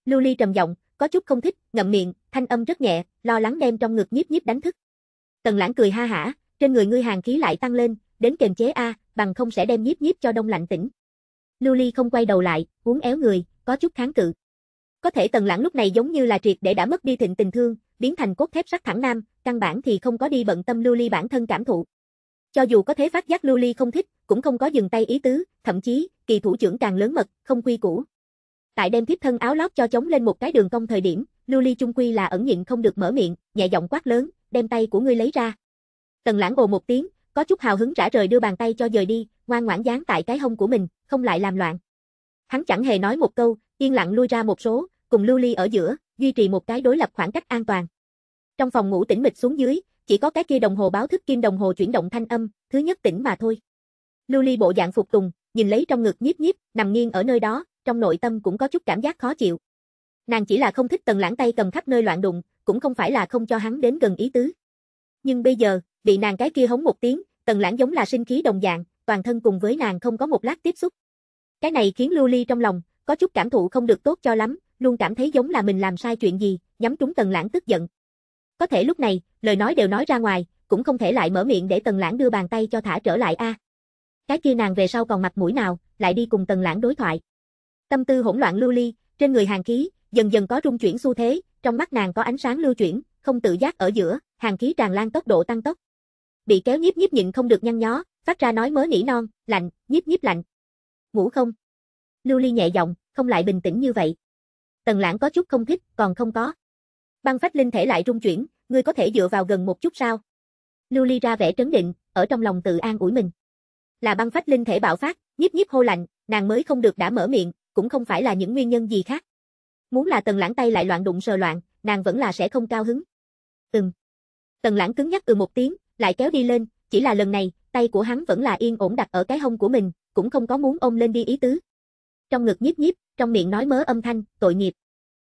S1: Lưu Ly trầm giọng, có chút không thích, ngậm miệng, thanh âm rất nhẹ, lo lắng đem trong ngực nhíp nhíp đánh thức. Tần lãng cười ha hả, trên người ngươi hàng khí lại tăng lên, đến kềm chế A, bằng không sẽ đem nhíp nhíp cho đông lạnh tỉnh. Lưu Ly không quay đầu lại, uốn éo người, có chút kháng cự. Có thể Tần Lãng lúc này giống như là triệt để đã mất đi thịnh tình thương, biến thành cốt thép sắt thẳng nam, căn bản thì không có đi bận tâm lưu ly bản thân cảm thụ. Cho dù có thế phát giác lưu ly không thích, cũng không có dừng tay ý tứ, thậm chí, kỳ thủ trưởng càng lớn mật, không quy củ. Tại đem thiếp thân áo lót cho chống lên một cái đường cong thời điểm, lưu ly chung quy là ẩn nhịn không được mở miệng, nhẹ giọng quát lớn, đem tay của ngươi lấy ra. Tần lãng ồ một tiếng, có chút hào hứng rã rời đưa bàn tay cho dời đi, ngoan ngoãn dán tại cái hông của mình, không lại làm loạn. Hắn chẳng hề nói một câu, yên lặng lui ra một số, cùng Lưu Ly ở giữa, duy trì một cái đối lập khoảng cách an toàn. Trong phòng ngủ tĩnh mịch xuống dưới, chỉ có cái kia đồng hồ báo thức kim đồng hồ chuyển động thanh âm, thứ nhất tỉnh mà thôi. Lưu Ly bộ dạng phục tùng, nhìn lấy trong ngực nhíp nhíp nằm nghiêng ở nơi đó, trong nội tâm cũng có chút cảm giác khó chịu. Nàng chỉ là không thích tần lãng tay cầm khắp nơi loạn đụng, cũng không phải là không cho hắn đến gần ý tứ. Nhưng bây giờ, bị nàng cái kia hống một tiếng, tần lãng giống là sinh khí đồng dạng, toàn thân cùng với nàng không có một lát tiếp xúc. Cái này khiến Lưu Ly trong lòng, có chút cảm thụ không được tốt cho lắm, luôn cảm thấy giống là mình làm sai chuyện gì, nhắm trúng Tần Lãng tức giận. Có thể lúc này, lời nói đều nói ra ngoài, cũng không thể lại mở miệng để Tần Lãng đưa bàn tay cho thả trở lại a. Cái kia nàng về sau còn mặt mũi nào, lại đi cùng Tần Lãng đối thoại. Tâm tư hỗn loạn lưu ly, trên người hàng khí, dần dần có rung chuyển xu thế, trong mắt nàng có ánh sáng lưu chuyển, không tự giác ở giữa, hàng khí tràn lan tốc độ tăng tốc. Bị kéo nhiếp nhiếp nhịn không được nhăn nhó, phát ra nói mới nỉ non, lạnh, nhiếp nhiếp lạnh. Ngủ không? Lưu Ly nhẹ giọng, không lại bình tĩnh như vậy. Tần Lãng có chút không thích, còn không có. Băng phách linh thể lại rung chuyển, ngươi có thể dựa vào gần một chút sao? Lưu Ly ra vẻ trấn định, ở trong lòng tự an ủi mình. Là băng phách linh thể bạo phát, nhíp nhíp hô lạnh, nàng mới không được đã mở miệng, cũng không phải là những nguyên nhân gì khác. Muốn là Tần Lãng tay lại loạn đụng sờ loạn, nàng vẫn là sẽ không cao hứng. Ừm. Tần Lãng cứng nhắc ừ một tiếng, lại kéo đi lên, chỉ là lần này, tay của hắn vẫn là yên ổn đặt ở cái hông của mình, cũng không có muốn ôm lên đi ý tứ trong ngực nhíp nhíp, trong miệng nói mớ âm thanh, tội nghiệp.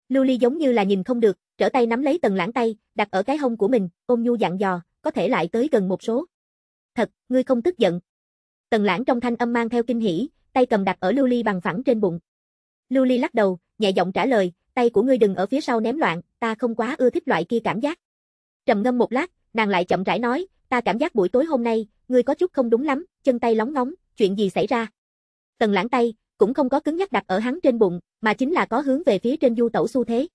S1: Lưu Ly giống như là nhìn không được, trở tay nắm lấy Tần Lãng tay, đặt ở cái hông của mình, ôm nhu dặn dò, có thể lại tới gần một số. "Thật, ngươi không tức giận?" Tần Lãng trong thanh âm mang theo kinh hỉ, tay cầm đặt ở Lưu Ly bằng phẳng trên bụng. Lưu Ly lắc đầu, nhẹ giọng trả lời, "Tay của ngươi đừng ở phía sau ném loạn, ta không quá ưa thích loại kia cảm giác." Trầm ngâm một lát, nàng lại chậm rãi nói, "Ta cảm giác buổi tối hôm nay, ngươi có chút không đúng lắm, chân tay lóng ngóng, chuyện gì xảy ra?" Tần Lãng tay, cũng không có cứng nhắc đặt ở hắn trên bụng, mà chính là có hướng về phía trên du tẩu xu thế.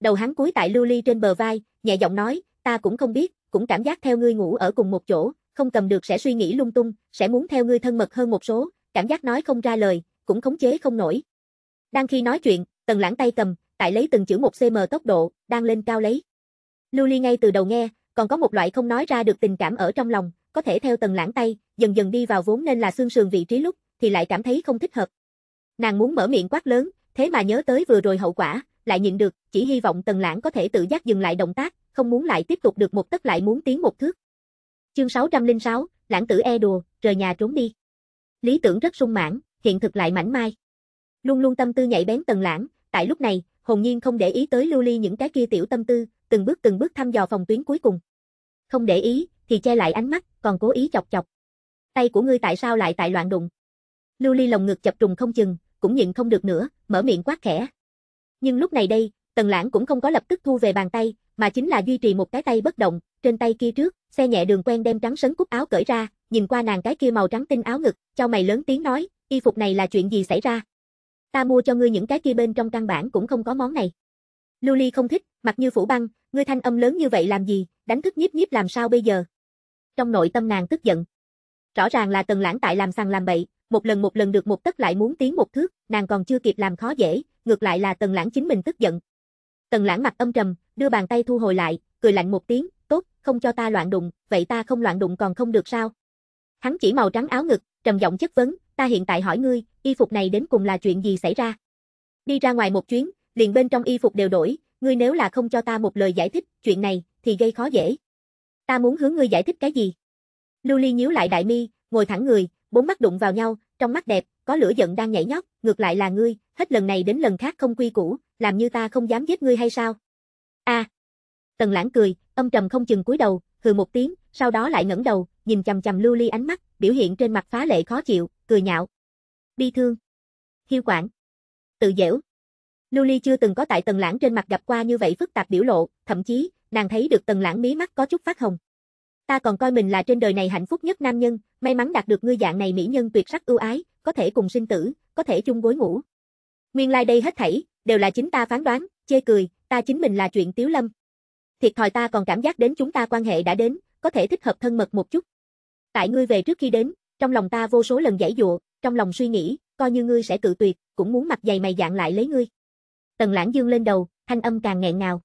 S1: Đầu hắn cúi tại lưu ly trên bờ vai, nhẹ giọng nói, ta cũng không biết, cũng cảm giác theo ngươi ngủ ở cùng một chỗ, không cầm được sẽ suy nghĩ lung tung, sẽ muốn theo ngươi thân mật hơn một số, cảm giác nói không ra lời, cũng khống chế không nổi. Đang khi nói chuyện, tần lãng tay cầm, tại lấy từng chữ một cm tốc độ, đang lên cao lấy. Lưu Ly ngay từ đầu nghe, còn có một loại không nói ra được tình cảm ở trong lòng, có thể theo tần lãng tay, dần dần đi vào vốn nên là xương sườn vị trí lúc, thì lại cảm thấy không thích hợp. Nàng muốn mở miệng quát lớn, thế mà nhớ tới vừa rồi hậu quả, lại nhịn được, chỉ hy vọng Tần Lãng có thể tự giác dừng lại động tác, không muốn lại tiếp tục được một tấc lại muốn tiến một thước. Chương 606, Lãng tử e đùa, rời nhà trốn đi. Lý tưởng rất sung mãn, hiện thực lại mảnh mai. Luôn luôn tâm tư nhảy bén Tần Lãng, tại lúc này, hồn nhiên không để ý tới lưu ly những cái kia tiểu tâm tư, từng bước từng bước thăm dò phòng tuyến cuối cùng. Không để ý, thì che lại ánh mắt, còn cố ý chọc chọc. Tay của ngươi tại sao lại tại loạn đụng? Lưu ly lồng ngực chập trùng không chừng, cũng nhịn không được nữa, mở miệng quát khẽ. Nhưng lúc này đây, Tần Lãng cũng không có lập tức thu về bàn tay, mà chính là duy trì một cái tay bất động, trên tay kia trước, xe nhẹ đường quen đem trắng sấn cúc áo cởi ra, nhìn qua nàng cái kia màu trắng tinh áo ngực, cho mày lớn tiếng nói, y phục này là chuyện gì xảy ra? Ta mua cho ngươi những cái kia bên trong căn bản cũng không có món này. Lưu Ly không thích, mặc như phủ băng, ngươi thanh âm lớn như vậy làm gì, đánh thức nhiếp nhiếp làm sao bây giờ? Trong nội tâm nàng tức giận. Rõ ràng là Tần Lãng tại làm sằng làm bậy, một lần một lần được một tấc lại muốn tiến một thước, nàng còn chưa kịp làm khó dễ, ngược lại là Tần Lãng chính mình tức giận. Tần Lãng mặt âm trầm, đưa bàn tay thu hồi lại, cười lạnh một tiếng, "Tốt, không cho ta loạn đụng, vậy ta không loạn đụng còn không được sao?" Hắn chỉ màu trắng áo ngực, trầm giọng chất vấn, "Ta hiện tại hỏi ngươi, y phục này đến cùng là chuyện gì xảy ra?" Đi ra ngoài một chuyến, liền bên trong y phục đều đổi, ngươi nếu là không cho ta một lời giải thích, chuyện này thì gây khó dễ. Ta muốn hướng ngươi giải thích cái gì? Lưu Ly nhíu lại đại mi, ngồi thẳng người, bốn mắt đụng vào nhau, trong mắt đẹp, có lửa giận đang nhảy nhót, ngược lại là ngươi, hết lần này đến lần khác không quy củ, làm như ta không dám giết ngươi hay sao? A. À. Tần Lãng cười, âm trầm không chừng cúi đầu, hừ một tiếng, sau đó lại ngẩng đầu, nhìn chằm chằm Lưu Ly ánh mắt, biểu hiện trên mặt phá lệ khó chịu, cười nhạo. Bi thương. Hiêu quản. Tự dễu. Lưu Ly chưa từng có tại Tần Lãng trên mặt gặp qua như vậy phức tạp biểu lộ, thậm chí, nàng thấy được Tần Lãng mí mắt có chút phát hồng. Ta còn coi mình là trên đời này hạnh phúc nhất nam nhân, may mắn đạt được ngươi dạng này mỹ nhân tuyệt sắc ưu ái, có thể cùng sinh tử, có thể chung gối ngủ. Nguyên lai like đây hết thảy, đều là chính ta phán đoán, chê cười, ta chính mình là chuyện tiếu lâm. Thiệt thòi ta còn cảm giác đến chúng ta quan hệ đã đến, có thể thích hợp thân mật một chút. Tại ngươi về trước khi đến, trong lòng ta vô số lần giải dụa, trong lòng suy nghĩ, coi như ngươi sẽ cự tuyệt, cũng muốn mặt dày mày dạng lại lấy ngươi. Tần lãng dương lên đầu, thanh âm càng nghẹn ngào.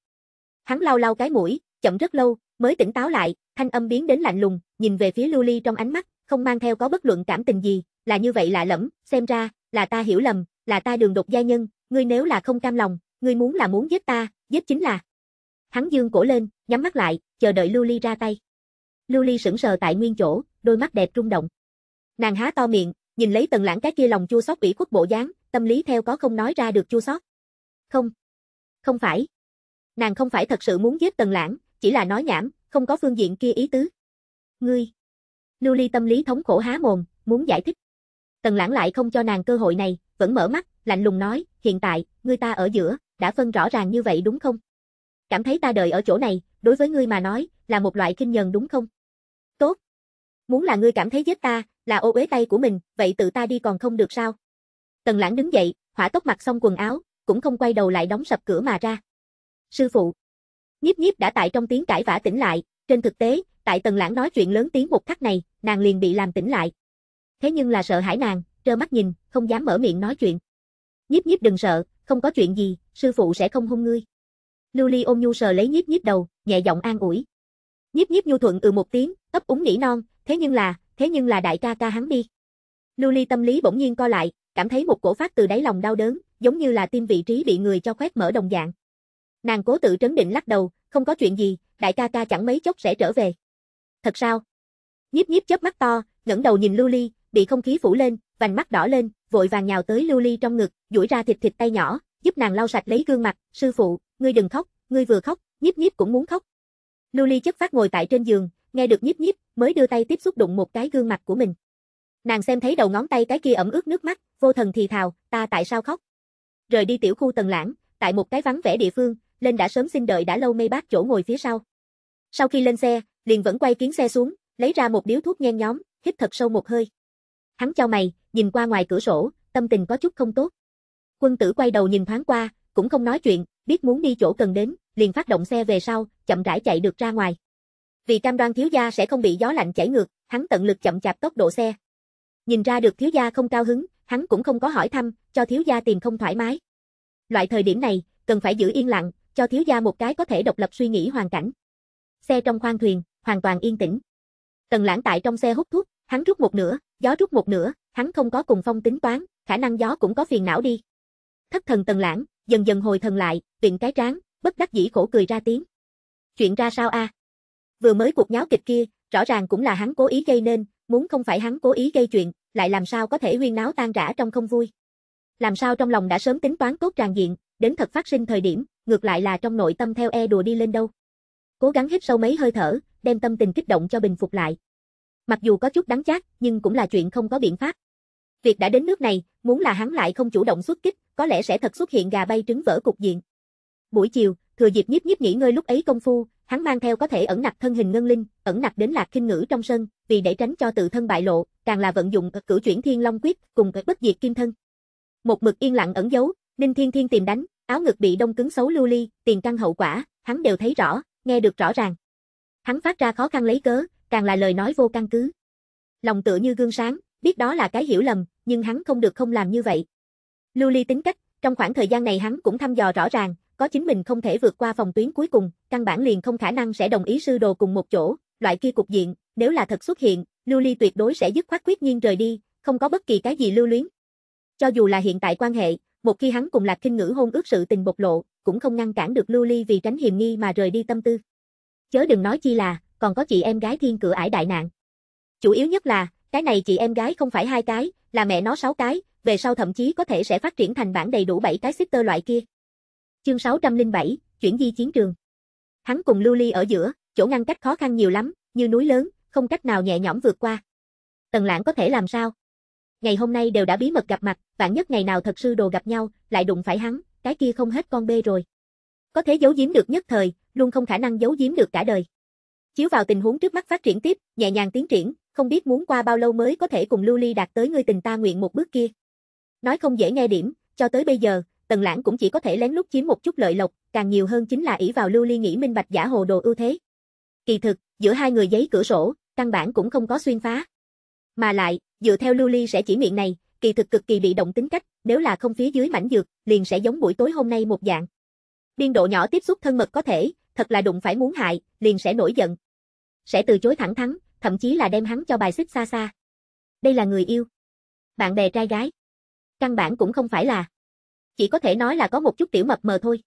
S1: Hắn lau lau cái mũi, chậm rất lâu, mới tỉnh táo lại, thanh âm biến đến lạnh lùng, nhìn về phía Lưu Ly trong ánh mắt, không mang theo có bất luận cảm tình gì, là như vậy lạ lẫm, xem ra, là ta hiểu lầm, là ta đường đột gia nhân, ngươi nếu là không cam lòng, ngươi muốn là muốn giết ta, giết chính là. Hắn dương cổ lên, nhắm mắt lại, chờ đợi Lưu Ly ra tay. Lưu Ly sững sờ tại nguyên chỗ, đôi mắt đẹp rung động. Nàng há to miệng, nhìn lấy tần lãng cái kia lòng chua xót ủy khuất bộ dáng, tâm lý theo có không nói ra được chua xót. Không. Không phải. Nàng không phải thật sự muốn giết tần lãng, chỉ là nói nhảm, không có phương diện kia ý tứ. Ngươi, lưu ly tâm lý thống khổ há mồm, muốn giải thích. Tần lãng lại không cho nàng cơ hội này, vẫn mở mắt, lạnh lùng nói, hiện tại, ngươi ta ở giữa, đã phân rõ ràng như vậy đúng không? Cảm thấy ta đợi ở chỗ này, đối với ngươi mà nói, là một loại kinh nhân đúng không? Tốt. Muốn là ngươi cảm thấy giết ta, là ô uế tay của mình, vậy tự ta đi còn không được sao? Tần lãng đứng dậy, hỏa tốc mặc xong quần áo, cũng không quay đầu lại đóng sập cửa mà ra. Sư phụ, Nhiếp nhiếp đã tại trong tiếng cãi vã tỉnh lại, trên thực tế, tại tần lãng nói chuyện lớn tiếng một khắc này, nàng liền bị làm tỉnh lại. Thế nhưng là sợ hãi nàng, trơ mắt nhìn, không dám mở miệng nói chuyện. Nhiếp nhiếp đừng sợ, không có chuyện gì, sư phụ sẽ không hung ngươi. Lưu Ly ôm nhu sờ lấy nhiếp nhiếp đầu, nhẹ giọng an ủi. Nhiếp nhiếp nhu thuận ừ một tiếng, ấp úng nỉ non, thế nhưng là, thế nhưng là đại ca ca hắn đi. Lưu Ly tâm lý bỗng nhiên co lại, cảm thấy một cổ phát từ đáy lòng đau đớn, giống như là tim vị trí bị người cho khoét mở đồng dạng. Nàng cố tự trấn định lắc đầu, không có chuyện gì, đại ca ca chẳng mấy chốc sẽ trở về. Thật sao? Nhiếp nhiếp chớp mắt to, ngẩng đầu nhìn Lưu Ly, bị không khí phủ lên, vành mắt đỏ lên, vội vàng nhào tới Lưu Ly trong ngực, duỗi ra thịt thịt tay nhỏ, giúp nàng lau sạch lấy gương mặt, "Sư phụ, ngươi đừng khóc, ngươi vừa khóc, Nhiếp Nhiếp cũng muốn khóc." Lưu Ly chất phát ngồi tại trên giường, nghe được Nhiếp Nhiếp, mới đưa tay tiếp xúc đụng một cái gương mặt của mình. Nàng xem thấy đầu ngón tay cái kia ẩm ướt nước mắt, vô thần thì thào, "Ta tại sao khóc?" Rời đi tiểu khu Tần Lãng, tại một cái vắng vẻ địa phương, lên đã sớm xin đợi đã lâu mây bác chỗ ngồi phía sau. Sau khi lên xe, liền vẫn quay kiến xe xuống, lấy ra một điếu thuốc nhen nhóm, hít thật sâu một hơi. Hắn cho mày, nhìn qua ngoài cửa sổ, tâm tình có chút không tốt. Quân tử quay đầu nhìn thoáng qua, cũng không nói chuyện, biết muốn đi chỗ cần đến, liền phát động xe về sau, chậm rãi chạy được ra ngoài. Vì cam đoan thiếu gia sẽ không bị gió lạnh chảy ngược, hắn tận lực chậm chạp tốc độ xe. Nhìn ra được thiếu gia không cao hứng, hắn cũng không có hỏi thăm, cho thiếu gia tìm không thoải mái. Loại thời điểm này, cần phải giữ yên lặng, cho thiếu gia một cái có thể độc lập suy nghĩ hoàn cảnh. Xe trong khoang thuyền, hoàn toàn yên tĩnh. Tần lãng tại trong xe hút thuốc, hắn rút một nửa, gió rút một nửa, hắn không có cùng phong tính toán, khả năng gió cũng có phiền não đi. Thất thần tần lãng, dần dần hồi thần lại, viện cái tráng, bất đắc dĩ khổ cười ra tiếng. Chuyện ra sao a? Vừa mới cuộc nháo kịch kia, rõ ràng cũng là hắn cố ý gây nên, muốn không phải hắn cố ý gây chuyện, lại làm sao có thể huyên náo tan rã trong không vui. Làm sao trong lòng đã sớm tính toán tốt tràn diện, đến thật phát sinh thời điểm, ngược lại là trong nội tâm theo e đùa đi lên đâu. Cố gắng hít sâu mấy hơi thở, đem tâm tình kích động cho bình phục lại. Mặc dù có chút đắng chát, nhưng cũng là chuyện không có biện pháp. Việc đã đến nước này, muốn là hắn lại không chủ động xuất kích, có lẽ sẽ thật xuất hiện gà bay trứng vỡ cục diện. Buổi chiều, thừa dịp nhíp nhíp nghỉ ngơi lúc ấy công phu, hắn mang theo có thể ẩn nặc thân hình ngân linh, ẩn nặc đến lạc kinh ngữ trong sân, vì để tránh cho tự thân bại lộ, càng là vận dụng cử chuyển thiên long quyết cùng bất diệt kim thân. Một mực yên lặng ẩn giấu, Ninh Thiên Thiên tìm đánh, áo ngực bị đông cứng xấu lưu ly, tiền căn hậu quả, hắn đều thấy rõ, nghe được rõ ràng. Hắn phát ra khó khăn lấy cớ, càng là lời nói vô căn cứ. Lòng tựa như gương sáng, biết đó là cái hiểu lầm, nhưng hắn không được không làm như vậy. Lưu ly tính cách, trong khoảng thời gian này hắn cũng thăm dò rõ ràng, có chính mình không thể vượt qua phòng tuyến cuối cùng, căn bản liền không khả năng sẽ đồng ý sư đồ cùng một chỗ, loại kia cục diện, nếu là thật xuất hiện, Lưu Ly tuyệt đối sẽ dứt khoát quyết nhiên rời đi, không có bất kỳ cái gì lưu luyến. Cho dù là hiện tại quan hệ, một khi hắn cùng Lạc Kinh Ngữ hôn ước sự tình bộc lộ, cũng không ngăn cản được Lưu Ly vì tránh hiềm nghi mà rời đi tâm tư. Chớ đừng nói chi là, còn có chị em gái thiên cửa ải đại nạn. Chủ yếu nhất là, cái này chị em gái không phải hai cái, là mẹ nó sáu cái, về sau thậm chí có thể sẽ phát triển thành bản đầy đủ bảy cái sister loại kia. Chương 607, chuyển di chiến trường. Hắn cùng Lưu Ly ở giữa, chỗ ngăn cách khó khăn nhiều lắm, như núi lớn, không cách nào nhẹ nhõm vượt qua. Tần Lãng có thể làm sao? Ngày hôm nay đều đã bí mật gặp mặt, vạn nhất ngày nào thật sư đồ gặp nhau, lại đụng phải hắn, cái kia không hết con bê rồi. Có thể giấu giếm được nhất thời, luôn không khả năng giấu giếm được cả đời. Chiếu vào tình huống trước mắt phát triển tiếp, nhẹ nhàng tiến triển, không biết muốn qua bao lâu mới có thể cùng Lưu Ly đạt tới ngươi tình ta nguyện một bước kia. Nói không dễ nghe điểm, cho tới bây giờ, Tần Lãng cũng chỉ có thể lén lút chiếm một chút lợi lộc, càng nhiều hơn chính là ỷ vào Lưu Ly nghĩ minh bạch giả hồ đồ ưu thế. Kỳ thực, giữa hai người giấy cửa sổ, căn bản cũng không có xuyên phá. Mà lại, dựa theo lưu ly sẽ chỉ miệng này, kỳ thực cực kỳ bị động tính cách, nếu là không phía dưới mảnh dược, liền sẽ giống buổi tối hôm nay một dạng. Biên độ nhỏ tiếp xúc thân mật có thể, thật là đụng phải muốn hại, liền sẽ nổi giận. Sẽ từ chối thẳng thắn, thậm chí là đem hắn cho bài xích xa xa. Đây là người yêu. Bạn bè trai gái. Căn bản cũng không phải là. Chỉ có thể nói là có một chút tiểu mập mờ thôi.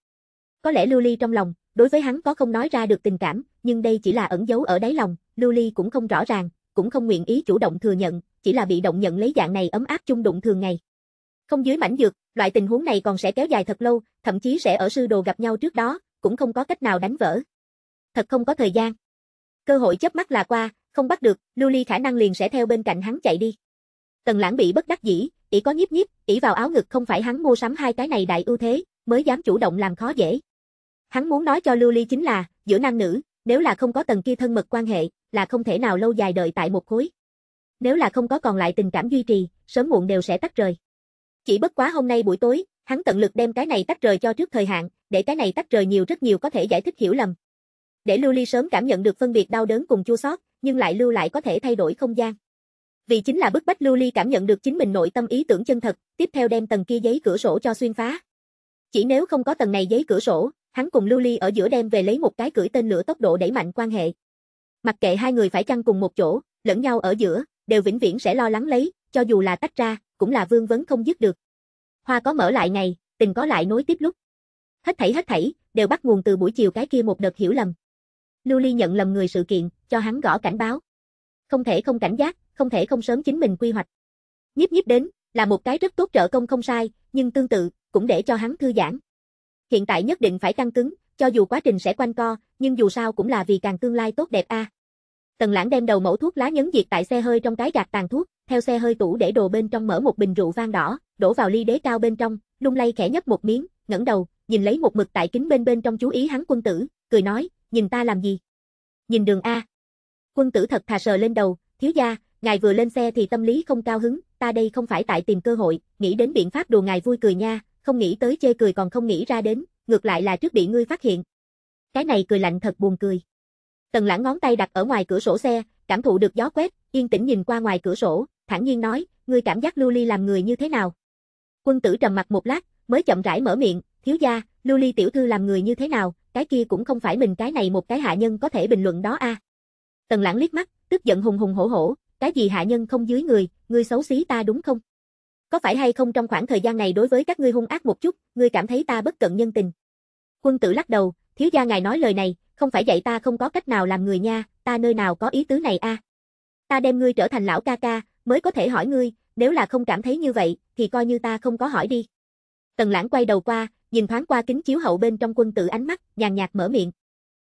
S1: Có lẽ Lưu Ly trong lòng, đối với hắn có không nói ra được tình cảm, nhưng đây chỉ là ẩn giấu ở đáy lòng, Lưu Ly cũng không rõ ràng, cũng không nguyện ý chủ động thừa nhận, chỉ là bị động nhận lấy dạng này ấm áp chung đụng thường ngày. Không dưới mảnh dược, loại tình huống này còn sẽ kéo dài thật lâu, thậm chí sẽ ở sư đồ gặp nhau trước đó, cũng không có cách nào đánh vỡ. Thật không có thời gian. Cơ hội chớp mắt là qua, không bắt được, Lưu Ly khả năng liền sẽ theo bên cạnh hắn chạy đi. Tần Lãng bị bất đắc dĩ, ỷ có nhíp nhíp, ỷ vào áo ngực không phải hắn mua sắm hai cái này đại ưu thế, mới dám chủ động làm khó dễ. Hắn muốn nói cho Lưu Ly chính là, giữa nam nữ, nếu là không có tầng kia thân mật quan hệ, là không thể nào lâu dài đợi tại một khối. Nếu là không có còn lại tình cảm duy trì, sớm muộn đều sẽ tách rời. Chỉ bất quá hôm nay buổi tối, hắn tận lực đem cái này tách rời cho trước thời hạn, để cái này tách rời nhiều rất nhiều có thể giải thích hiểu lầm. Để Lưu Ly sớm cảm nhận được phân biệt đau đớn cùng chua xót, nhưng lại lưu lại có thể thay đổi không gian. Vì chính là bức bách Lưu Ly cảm nhận được chính mình nội tâm ý tưởng chân thật, tiếp theo đem tầng kia giấy cửa sổ cho xuyên phá. Chỉ nếu không có tầng này giấy cửa sổ, hắn cùng Lưu Ly ở giữa đem về lấy một cái cưỡi tên lửa tốc độ đẩy mạnh quan hệ. Mặc kệ hai người phải chăng cùng một chỗ, lẫn nhau ở giữa, đều vĩnh viễn sẽ lo lắng lấy, cho dù là tách ra, cũng là vương vấn không dứt được. Hoa có mở lại ngày, tình có lại nối tiếp lúc. Hết thảy hết thảy, đều bắt nguồn từ buổi chiều cái kia một đợt hiểu lầm. Lưu Ly nhận lầm người sự kiện, cho hắn gõ cảnh báo. Không thể không cảnh giác, không thể không sớm chính mình quy hoạch. Nhíp nhíp đến, là một cái rất tốt trợ công không sai, nhưng tương tự, cũng để cho hắn thư giãn, hiện tại nhất định phải căng cứng, cho dù quá trình sẽ quanh co, nhưng dù sao cũng là vì càng tương lai tốt đẹp a. À. Tần Lãng đem đầu mẫu thuốc lá nhấn diệt tại xe hơi trong cái gạt tàn thuốc, theo xe hơi tủ để đồ bên trong mở một bình rượu vang đỏ, đổ vào ly đế cao bên trong, lung lay khẽ nhấp một miếng, ngẩng đầu, nhìn lấy một mực tại kính bên bên trong chú ý hắn quân tử, cười nói, nhìn ta làm gì? Nhìn đường a. Quân tử thật thà sờ lên đầu, thiếu gia, ngài vừa lên xe thì tâm lý không cao hứng, ta đây không phải tại tìm cơ hội, nghĩ đến biện pháp đùa ngài vui cười nha, không nghĩ tới chê cười còn không nghĩ ra đến, ngược lại là trước bị ngươi phát hiện. Cái này cười lạnh thật buồn cười. Tần lãng ngón tay đặt ở ngoài cửa sổ xe, cảm thụ được gió quét, yên tĩnh nhìn qua ngoài cửa sổ, thản nhiên nói, ngươi cảm giác lưu ly làm người như thế nào? Quân tử trầm mặt một lát, mới chậm rãi mở miệng, thiếu gia, lưu ly tiểu thư làm người như thế nào, cái kia cũng không phải mình cái này một cái hạ nhân có thể bình luận đó a. À. Tần lãng liếc mắt, tức giận hùng hùng hổ hổ, cái gì hạ nhân không dưới người, ngươi xấu xí ta đúng không? Có phải hay không trong khoảng thời gian này đối với các ngươi hung ác một chút, ngươi cảm thấy ta bất cận nhân tình. Quân tử lắc đầu, thiếu gia ngài nói lời này, không phải dạy ta không có cách nào làm người nha, ta nơi nào có ý tứ này a. Ta đem ngươi trở thành lão ca ca, mới có thể hỏi ngươi, nếu là không cảm thấy như vậy, thì coi như ta không có hỏi đi. Tần lãng quay đầu qua, nhìn thoáng qua kính chiếu hậu bên trong quân tử ánh mắt, nhàn nhạt mở miệng.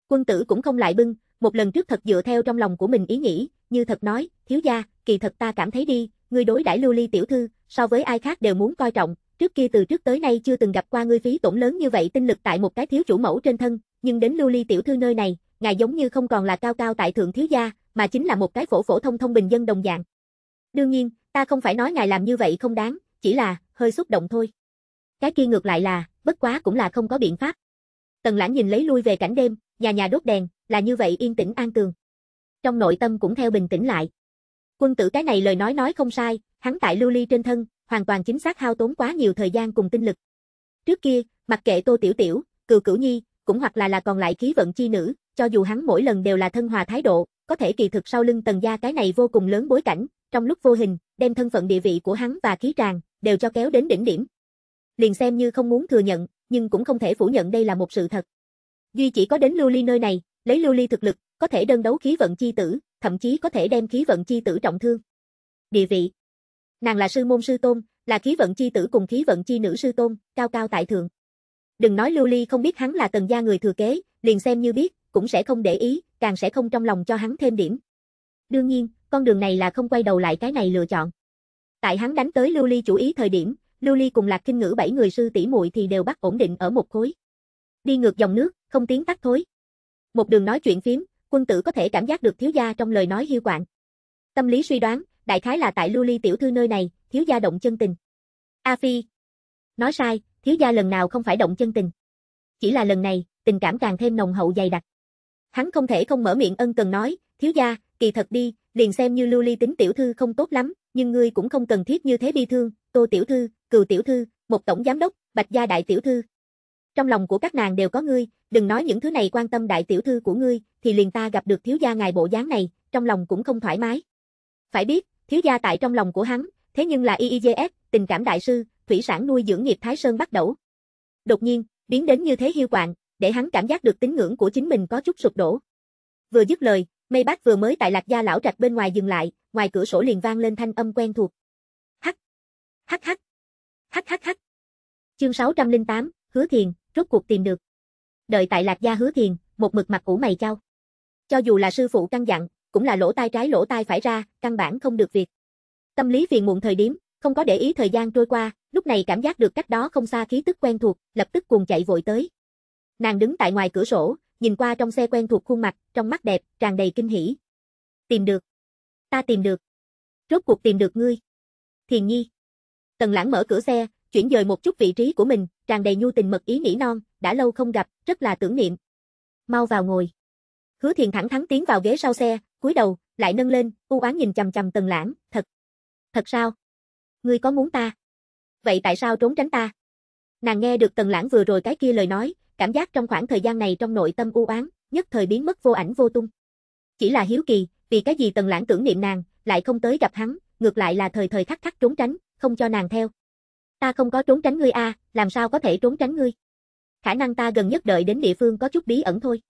S1: Quân tử cũng không lại bưng, một lần trước thật dựa theo trong lòng của mình ý nghĩ, như thật nói, thiếu gia, kỳ thật ta cảm thấy đi, ngươi đối đãi lưu ly tiểu thư, so với ai khác đều muốn coi trọng, trước kia từ trước tới nay chưa từng gặp qua ngươi phí tổn lớn như vậy tinh lực tại một cái thiếu chủ mẫu trên thân, nhưng đến lưu ly tiểu thư nơi này, ngài giống như không còn là cao cao tại thượng thiếu gia, mà chính là một cái phổ phổ thông thông bình dân đồng dạng. Đương nhiên, ta không phải nói ngài làm như vậy không đáng, chỉ là, hơi xúc động thôi. Cái kia ngược lại là, bất quá cũng là không có biện pháp. Tần lãng nhìn lấy lui về cảnh đêm, nhà nhà đốt đèn, là như vậy yên tĩnh an tường. Trong nội tâm cũng theo bình tĩnh lại. Quân tử cái này lời nói nói không sai, hắn tại lưu ly trên thân, hoàn toàn chính xác hao tốn quá nhiều thời gian cùng tinh lực. Trước kia, mặc kệ Tô Tiểu Tiểu, Cừu Cửu Nhi, cũng hoặc là là còn lại khí vận chi nữ, cho dù hắn mỗi lần đều là thân hòa thái độ, có thể kỳ thực sau lưng Tần gia cái này vô cùng lớn bối cảnh, trong lúc vô hình, đem thân phận địa vị của hắn và khí tràng đều cho kéo đến đỉnh điểm. Liền xem như không muốn thừa nhận, nhưng cũng không thể phủ nhận đây là một sự thật. Duy chỉ có đến Lưu Ly nơi này, lấy Lưu Ly thực lực, có thể đơn đấu khí vận chi tử, thậm chí có thể đem khí vận chi tử trọng thương. Địa vị Nàng là sư môn sư tôn, là khí vận chi tử cùng khí vận chi nữ sư tôn, cao cao tại thượng. Đừng nói Lưu Ly không biết hắn là tần gia người thừa kế, liền xem như biết, cũng sẽ không để ý, càng sẽ không trong lòng cho hắn thêm điểm. Đương nhiên, con đường này là không quay đầu lại cái này lựa chọn. Tại hắn đánh tới Lưu Ly chủ ý thời điểm, Lưu Ly cùng Lạc Kinh Ngữ bảy người sư tỷ muội thì đều bắt ổn định ở một khối. Đi ngược dòng nước, không tiếng tắt thối. Một đường nói chuyện phím, quân tử có thể cảm giác được thiếu gia trong lời nói hiu quạng. Tâm lý suy đoán, đại khái là tại lưu ly tiểu thư nơi này, thiếu gia động chân tình. A Phi. Nói sai, thiếu gia lần nào không phải động chân tình. Chỉ là lần này, tình cảm càng thêm nồng hậu dày đặc. Hắn không thể không mở miệng ân cần nói, thiếu gia, kỳ thật đi, liền xem như lưu ly tính tiểu thư không tốt lắm, nhưng ngươi cũng không cần thiết như thế bi thương, tô tiểu thư, cừu tiểu thư, một tổng giám đốc, bạch gia đại tiểu thư, trong lòng của các nàng đều có ngươi, đừng nói những thứ này quan tâm đại tiểu thư của ngươi, thì liền ta gặp được thiếu gia ngài bộ dáng này, trong lòng cũng không thoải mái. Phải biết, thiếu gia tại trong lòng của hắn, thế nhưng là IIJS, tình cảm đại sư, thủy sản nuôi dưỡng nghiệp Thái Sơn bắt đầu. Đột nhiên, biến đến như thế hiu quạng, để hắn cảm giác được tín ngưỡng của chính mình có chút sụp đổ. Vừa dứt lời, mây bác vừa mới tại lạc gia lão trạch bên ngoài dừng lại, ngoài cửa sổ liền vang lên thanh âm quen thuộc. Hắc. Hắc hắc. Hắc hắc hắc. Chương 608, Hứa Thiền rốt cuộc tìm được. Đợi tại Lạc Gia Hứa Thiền, một mực mặt cũ mày trao. Cho dù là sư phụ căn dặn, cũng là lỗ tai trái lỗ tai phải ra, căn bản không được việc. Tâm lý phiền muộn thời điểm, không có để ý thời gian trôi qua, lúc này cảm giác được cách đó không xa khí tức quen thuộc, lập tức cuồng chạy vội tới. Nàng đứng tại ngoài cửa sổ, nhìn qua trong xe quen thuộc khuôn mặt, trong mắt đẹp, tràn đầy kinh hỉ. Tìm được. Ta tìm được. Rốt cuộc tìm được ngươi. Thiền nhi. Tần lãng mở cửa xe, chuyển dời một chút vị trí của mình, tràn đầy nhu tình mật ý nghĩ non, đã lâu không gặp, rất là tưởng niệm. Mau vào ngồi. Hứa Thiền thẳng thắn tiến vào ghế sau xe, cúi đầu, lại nâng lên, u oán nhìn chằm chằm Tần Lãng, "Thật, thật sao? Ngươi có muốn ta? Vậy tại sao trốn tránh ta?" Nàng nghe được Tần Lãng vừa rồi cái kia lời nói, cảm giác trong khoảng thời gian này trong nội tâm u oán, nhất thời biến mất vô ảnh vô tung. Chỉ là hiếu kỳ, vì cái gì Tần Lãng tưởng niệm nàng, lại không tới gặp hắn, ngược lại là thời thời khắc khắc trốn tránh, không cho nàng theo. Ta không có trốn tránh ngươi a, à, làm sao có thể trốn tránh ngươi? Khả năng ta gần nhất đợi đến địa phương có chút bí ẩn thôi.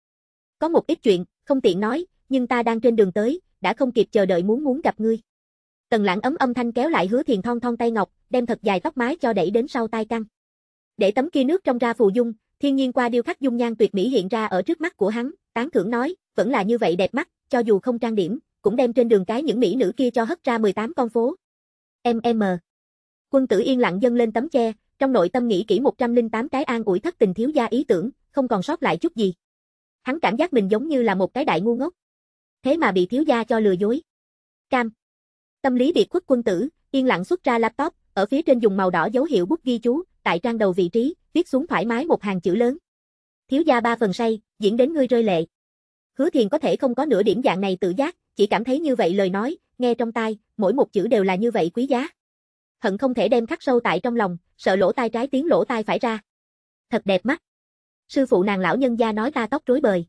S1: Có một ít chuyện, không tiện nói, nhưng ta đang trên đường tới, đã không kịp chờ đợi muốn muốn gặp ngươi. Tần lãng ấm âm thanh kéo lại hứa thiền thon thon tay ngọc, đem thật dài tóc mái cho đẩy đến sau tai căng. Để tấm kia nước trong ra phù dung, thiên nhiên qua điêu khắc dung nhan tuyệt mỹ hiện ra ở trước mắt của hắn, tán thưởng nói, vẫn là như vậy đẹp mắt, cho dù không trang điểm, cũng đem trên đường cái những mỹ nữ kia cho hất ra 18 con phố. M M Quân tử yên lặng dâng lên tấm che, trong nội tâm nghĩ kỹ 108 cái an ủi thất tình thiếu gia ý tưởng, không còn sót lại chút gì. Hắn cảm giác mình giống như là một cái đại ngu ngốc. Thế mà bị thiếu gia cho lừa dối. Cam. Tâm lý biệt khuất quân tử, yên lặng xuất ra laptop, ở phía trên dùng màu đỏ dấu hiệu bút ghi chú, tại trang đầu vị trí, viết xuống thoải mái một hàng chữ lớn. Thiếu gia ba phần say, diễn đến ngươi rơi lệ. Hứa Thiền có thể không có nửa điểm dạng này tự giác, chỉ cảm thấy như vậy lời nói, nghe trong tai, mỗi một chữ đều là như vậy quý giá hận không thể đem khắc sâu tại trong lòng, sợ lỗ tai trái tiếng lỗ tai phải ra. Thật đẹp mắt. Sư phụ nàng lão nhân gia nói ta tóc rối bời.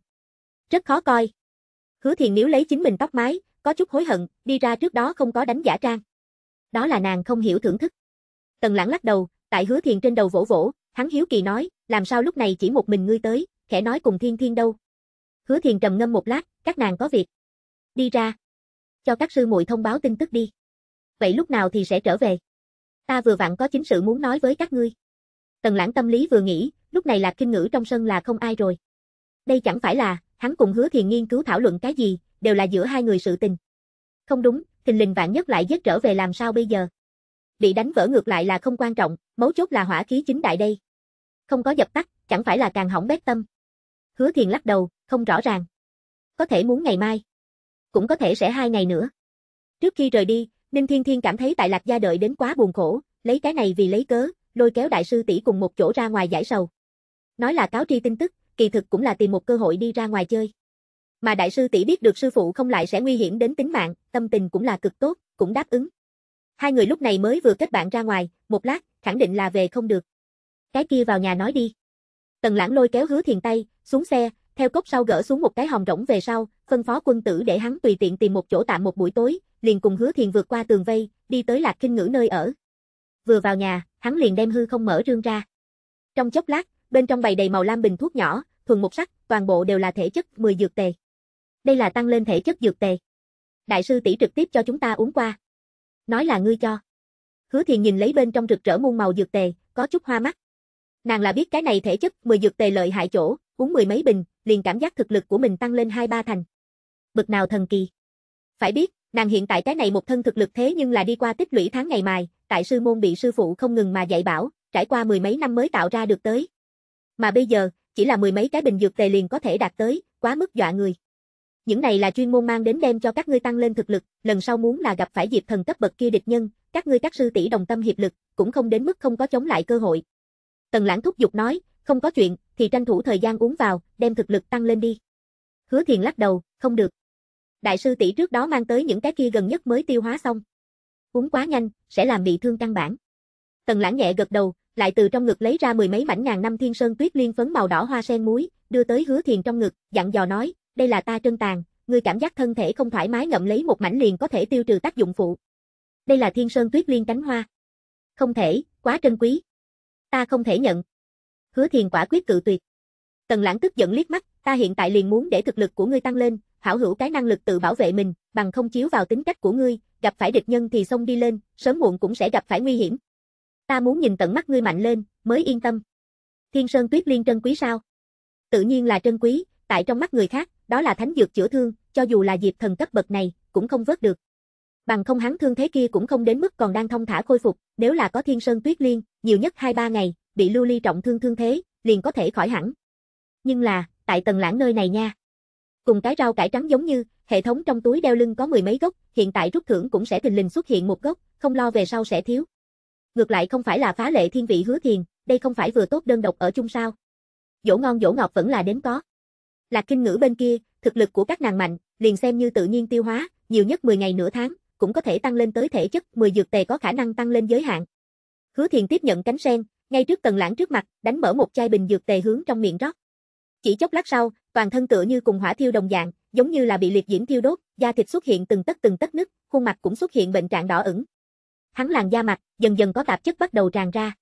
S1: Rất khó coi. Hứa thiền nếu lấy chính mình tóc mái, có chút hối hận, đi ra trước đó không có đánh giả trang. Đó là nàng không hiểu thưởng thức. Tần lãng lắc đầu, tại hứa thiền trên đầu vỗ vỗ, hắn hiếu kỳ nói, làm sao lúc này chỉ một mình ngươi tới, khẽ nói cùng thiên thiên đâu. Hứa thiền trầm ngâm một lát, các nàng có việc. Đi ra. Cho các sư muội thông báo tin tức đi. Vậy lúc nào thì sẽ trở về? ta vừa vặn có chính sự muốn nói với các ngươi. Tần lãng tâm lý vừa nghĩ, lúc này là kinh ngữ trong sân là không ai rồi. Đây chẳng phải là, hắn cùng hứa thiền nghiên cứu thảo luận cái gì, đều là giữa hai người sự tình. Không đúng, thình lình vạn nhất lại giết trở về làm sao bây giờ. Bị đánh vỡ ngược lại là không quan trọng, mấu chốt là hỏa khí chính đại đây. Không có dập tắt, chẳng phải là càng hỏng bét tâm. Hứa thiền lắc đầu, không rõ ràng. Có thể muốn ngày mai. Cũng có thể sẽ hai ngày nữa. Trước khi rời đi, Ninh Thiên Thiên cảm thấy tại Lạc Gia đợi đến quá buồn khổ, lấy cái này vì lấy cớ, lôi kéo đại sư tỷ cùng một chỗ ra ngoài giải sầu. Nói là cáo tri tin tức, kỳ thực cũng là tìm một cơ hội đi ra ngoài chơi. Mà đại sư tỷ biết được sư phụ không lại sẽ nguy hiểm đến tính mạng, tâm tình cũng là cực tốt, cũng đáp ứng. Hai người lúc này mới vừa kết bạn ra ngoài, một lát, khẳng định là về không được. Cái kia vào nhà nói đi. Tần lãng lôi kéo hứa thiền tay, xuống xe, theo cốc sau gỡ xuống một cái hòm rỗng về sau, phân phó quân tử để hắn tùy tiện tìm một chỗ tạm một buổi tối, liền cùng hứa thiền vượt qua tường vây, đi tới lạc kinh ngữ nơi ở. Vừa vào nhà, hắn liền đem hư không mở rương ra. Trong chốc lát, bên trong bày đầy màu lam bình thuốc nhỏ, thuần một sắc, toàn bộ đều là thể chất 10 dược tề. Đây là tăng lên thể chất dược tề. Đại sư tỷ trực tiếp cho chúng ta uống qua. Nói là ngươi cho. Hứa Thiền nhìn lấy bên trong rực rỡ muôn màu dược tề, có chút hoa mắt. Nàng là biết cái này thể chất 10 dược tề lợi hại chỗ, uống mười mấy bình, liền cảm giác thực lực của mình tăng lên 2 3 thành bực nào thần kỳ. Phải biết, nàng hiện tại cái này một thân thực lực thế nhưng là đi qua tích lũy tháng ngày mài, tại sư môn bị sư phụ không ngừng mà dạy bảo, trải qua mười mấy năm mới tạo ra được tới. Mà bây giờ, chỉ là mười mấy cái bình dược tề liền có thể đạt tới, quá mức dọa người. Những này là chuyên môn mang đến đem cho các ngươi tăng lên thực lực, lần sau muốn là gặp phải diệp thần cấp bậc kia địch nhân, các ngươi các sư tỷ đồng tâm hiệp lực, cũng không đến mức không có chống lại cơ hội. Tần Lãng thúc giục nói, không có chuyện, thì tranh thủ thời gian uống vào, đem thực lực tăng lên đi. Hứa Thiền lắc đầu, không được đại sư tỷ trước đó mang tới những cái kia gần nhất mới tiêu hóa xong. Uống quá nhanh, sẽ làm bị thương căn bản. Tần lãng nhẹ gật đầu, lại từ trong ngực lấy ra mười mấy mảnh ngàn năm thiên sơn tuyết liên phấn màu đỏ hoa sen muối, đưa tới hứa thiền trong ngực, dặn dò nói, đây là ta trân tàn, ngươi cảm giác thân thể không thoải mái ngậm lấy một mảnh liền có thể tiêu trừ tác dụng phụ. Đây là thiên sơn tuyết liên cánh hoa. Không thể, quá trân quý. Ta không thể nhận. Hứa thiền quả quyết cự tuyệt. Tần lãng tức giận liếc mắt, ta hiện tại liền muốn để thực lực của ngươi tăng lên, hảo hữu cái năng lực tự bảo vệ mình, bằng không chiếu vào tính cách của ngươi, gặp phải địch nhân thì xông đi lên, sớm muộn cũng sẽ gặp phải nguy hiểm. Ta muốn nhìn tận mắt ngươi mạnh lên, mới yên tâm. Thiên Sơn Tuyết Liên trân quý sao? Tự nhiên là trân quý, tại trong mắt người khác, đó là thánh dược chữa thương, cho dù là diệp thần cấp bậc này, cũng không vớt được. Bằng không hắn thương thế kia cũng không đến mức còn đang thông thả khôi phục, nếu là có Thiên Sơn Tuyết Liên, nhiều nhất 2-3 ngày, bị lưu ly trọng thương thương thế, liền có thể khỏi hẳn. Nhưng là, tại tầng lãng nơi này nha. Cùng cái rau cải trắng giống như, hệ thống trong túi đeo lưng có mười mấy gốc, hiện tại rút thưởng cũng sẽ thình lình xuất hiện một gốc, không lo về sau sẽ thiếu. Ngược lại không phải là phá lệ thiên vị hứa thiền, đây không phải vừa tốt đơn độc ở chung sao. Dỗ ngon dỗ ngọt vẫn là đến có. Lạc kinh ngữ bên kia, thực lực của các nàng mạnh, liền xem như tự nhiên tiêu hóa, nhiều nhất 10 ngày nửa tháng, cũng có thể tăng lên tới thể chất, 10 dược tề có khả năng tăng lên giới hạn. Hứa Thiền tiếp nhận cánh sen, ngay trước tần lãng trước mặt, đánh mở một chai bình dược tề hướng trong miệng rót. Chỉ chốc lát sau, toàn thân tựa như cùng hỏa thiêu đồng dạng, giống như là bị liệt diễm thiêu đốt, da thịt xuất hiện từng tấc từng tấc nứt, khuôn mặt cũng xuất hiện bệnh trạng đỏ ửng. Hắn làn da mặt, dần dần có tạp chất bắt đầu tràn ra.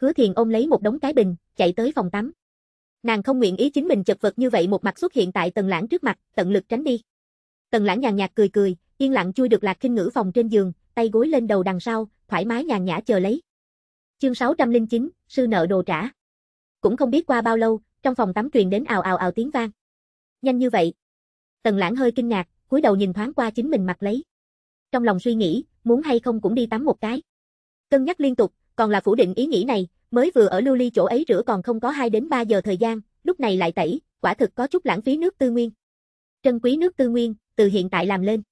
S1: Hứa Thiền ôm lấy một đống cái bình, chạy tới phòng tắm. Nàng không nguyện ý chính mình chật vật như vậy một mặt xuất hiện tại Tần Lãng trước mặt, tận lực tránh đi. Tần Lãng nhàn nhạt cười cười, yên lặng chui được Lạc Kinh Ngữ phòng trên giường, tay gối lên đầu đằng sau, thoải mái nhàn nhã chờ lấy. Chương 609, sư nợ đồ trả. Cũng không biết qua bao lâu, trong phòng tắm truyền đến ào ào ào tiếng vang. Nhanh như vậy. Tần lãng hơi kinh ngạc, cúi đầu nhìn thoáng qua chính mình mặc lấy. Trong lòng suy nghĩ, muốn hay không cũng đi tắm một cái. Cân nhắc liên tục, còn là phủ định ý nghĩ này, mới vừa ở lưu ly chỗ ấy rửa còn không có 2 đến 3 giờ thời gian, lúc này lại tẩy, quả thực có chút lãng phí nước tư nguyên. Trân quý nước tư nguyên, từ hiện tại làm lên.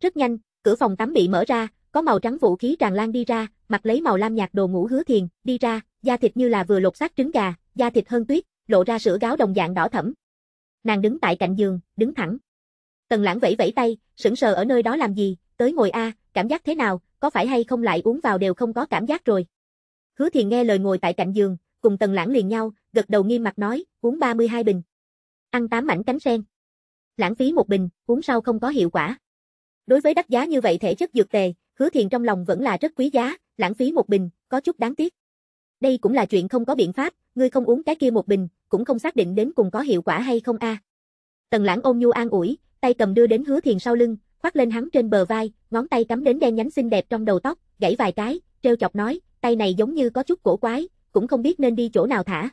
S1: Rất nhanh, cửa phòng tắm bị mở ra, có màu trắng vũ khí tràn lan đi ra, mặc lấy màu lam nhạt đồ ngủ hứa thiền, đi ra, da thịt như là vừa lột xác trứng gà, da thịt hơn tuyết, lộ ra sữa gáo đồng dạng đỏ thẫm. Nàng đứng tại cạnh giường, đứng thẳng. Tần Lãng vẫy vẫy tay, sững sờ ở nơi đó làm gì, tới ngồi a, cảm giác thế nào, có phải hay không lại uống vào đều không có cảm giác rồi. Hứa Thiền nghe lời ngồi tại cạnh giường, cùng Tần Lãng liền nhau, gật đầu nghiêm mặt nói, uống 32 bình. Ăn 8 mảnh cánh sen. Lãng phí một bình, uống sau không có hiệu quả. Đối với đắt giá như vậy thể chất dược tề, Hứa Thiền trong lòng vẫn là rất quý giá, lãng phí một bình, có chút đáng tiếc. Đây cũng là chuyện không có biện pháp, ngươi không uống cái kia một bình, cũng không xác định đến cùng có hiệu quả hay không a. À. Tần Lãng ôm nhu an ủi, tay cầm đưa đến Hứa Thiền sau lưng, khoác lên hắn trên bờ vai, ngón tay cắm đến đen nhánh xinh đẹp trong đầu tóc, gãy vài cái, trêu chọc nói, tay này giống như có chút cổ quái, cũng không biết nên đi chỗ nào thả.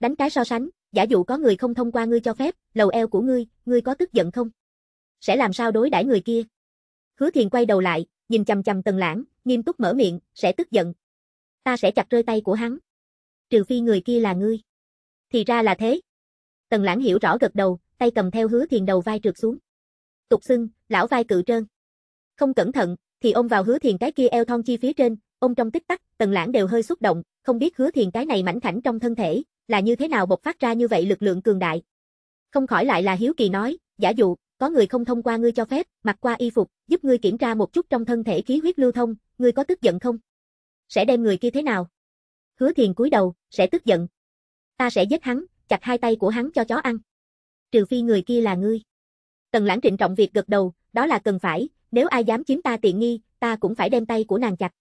S1: Đánh cái so sánh, giả dụ có người không thông qua ngươi cho phép, lầu eo của ngươi, ngươi có tức giận không? Sẽ làm sao đối đãi người kia? Hứa Thiền quay đầu lại, nhìn chằm chằm Tần Lãng, nghiêm túc mở miệng, sẽ tức giận, ta sẽ chặt rơi tay của hắn. Trừ phi người kia là ngươi. Thì ra là thế. Tần lãng hiểu rõ gật đầu, tay cầm theo hứa thiền đầu vai trượt xuống. Tục xưng, lão vai cự trơn. Không cẩn thận, thì ôm vào hứa thiền cái kia eo thon chi phía trên, ôm trong tích tắc, tần lãng đều hơi xúc động, không biết hứa thiền cái này mảnh khảnh trong thân thể, là như thế nào bộc phát ra như vậy lực lượng cường đại. Không khỏi lại là hiếu kỳ nói, giả dụ, có người không thông qua ngươi cho phép, mặc qua y phục, giúp ngươi kiểm tra một chút trong thân thể khí huyết lưu thông, ngươi có tức giận không? sẽ đem người kia thế nào? Hứa Thiền cúi đầu, sẽ tức giận. Ta sẽ giết hắn, chặt hai tay của hắn cho chó ăn. Trừ phi người kia là ngươi. Tần lãng trịnh trọng việc gật đầu, đó là cần phải, nếu ai dám chiếm ta tiện nghi, ta cũng phải đem tay của nàng chặt.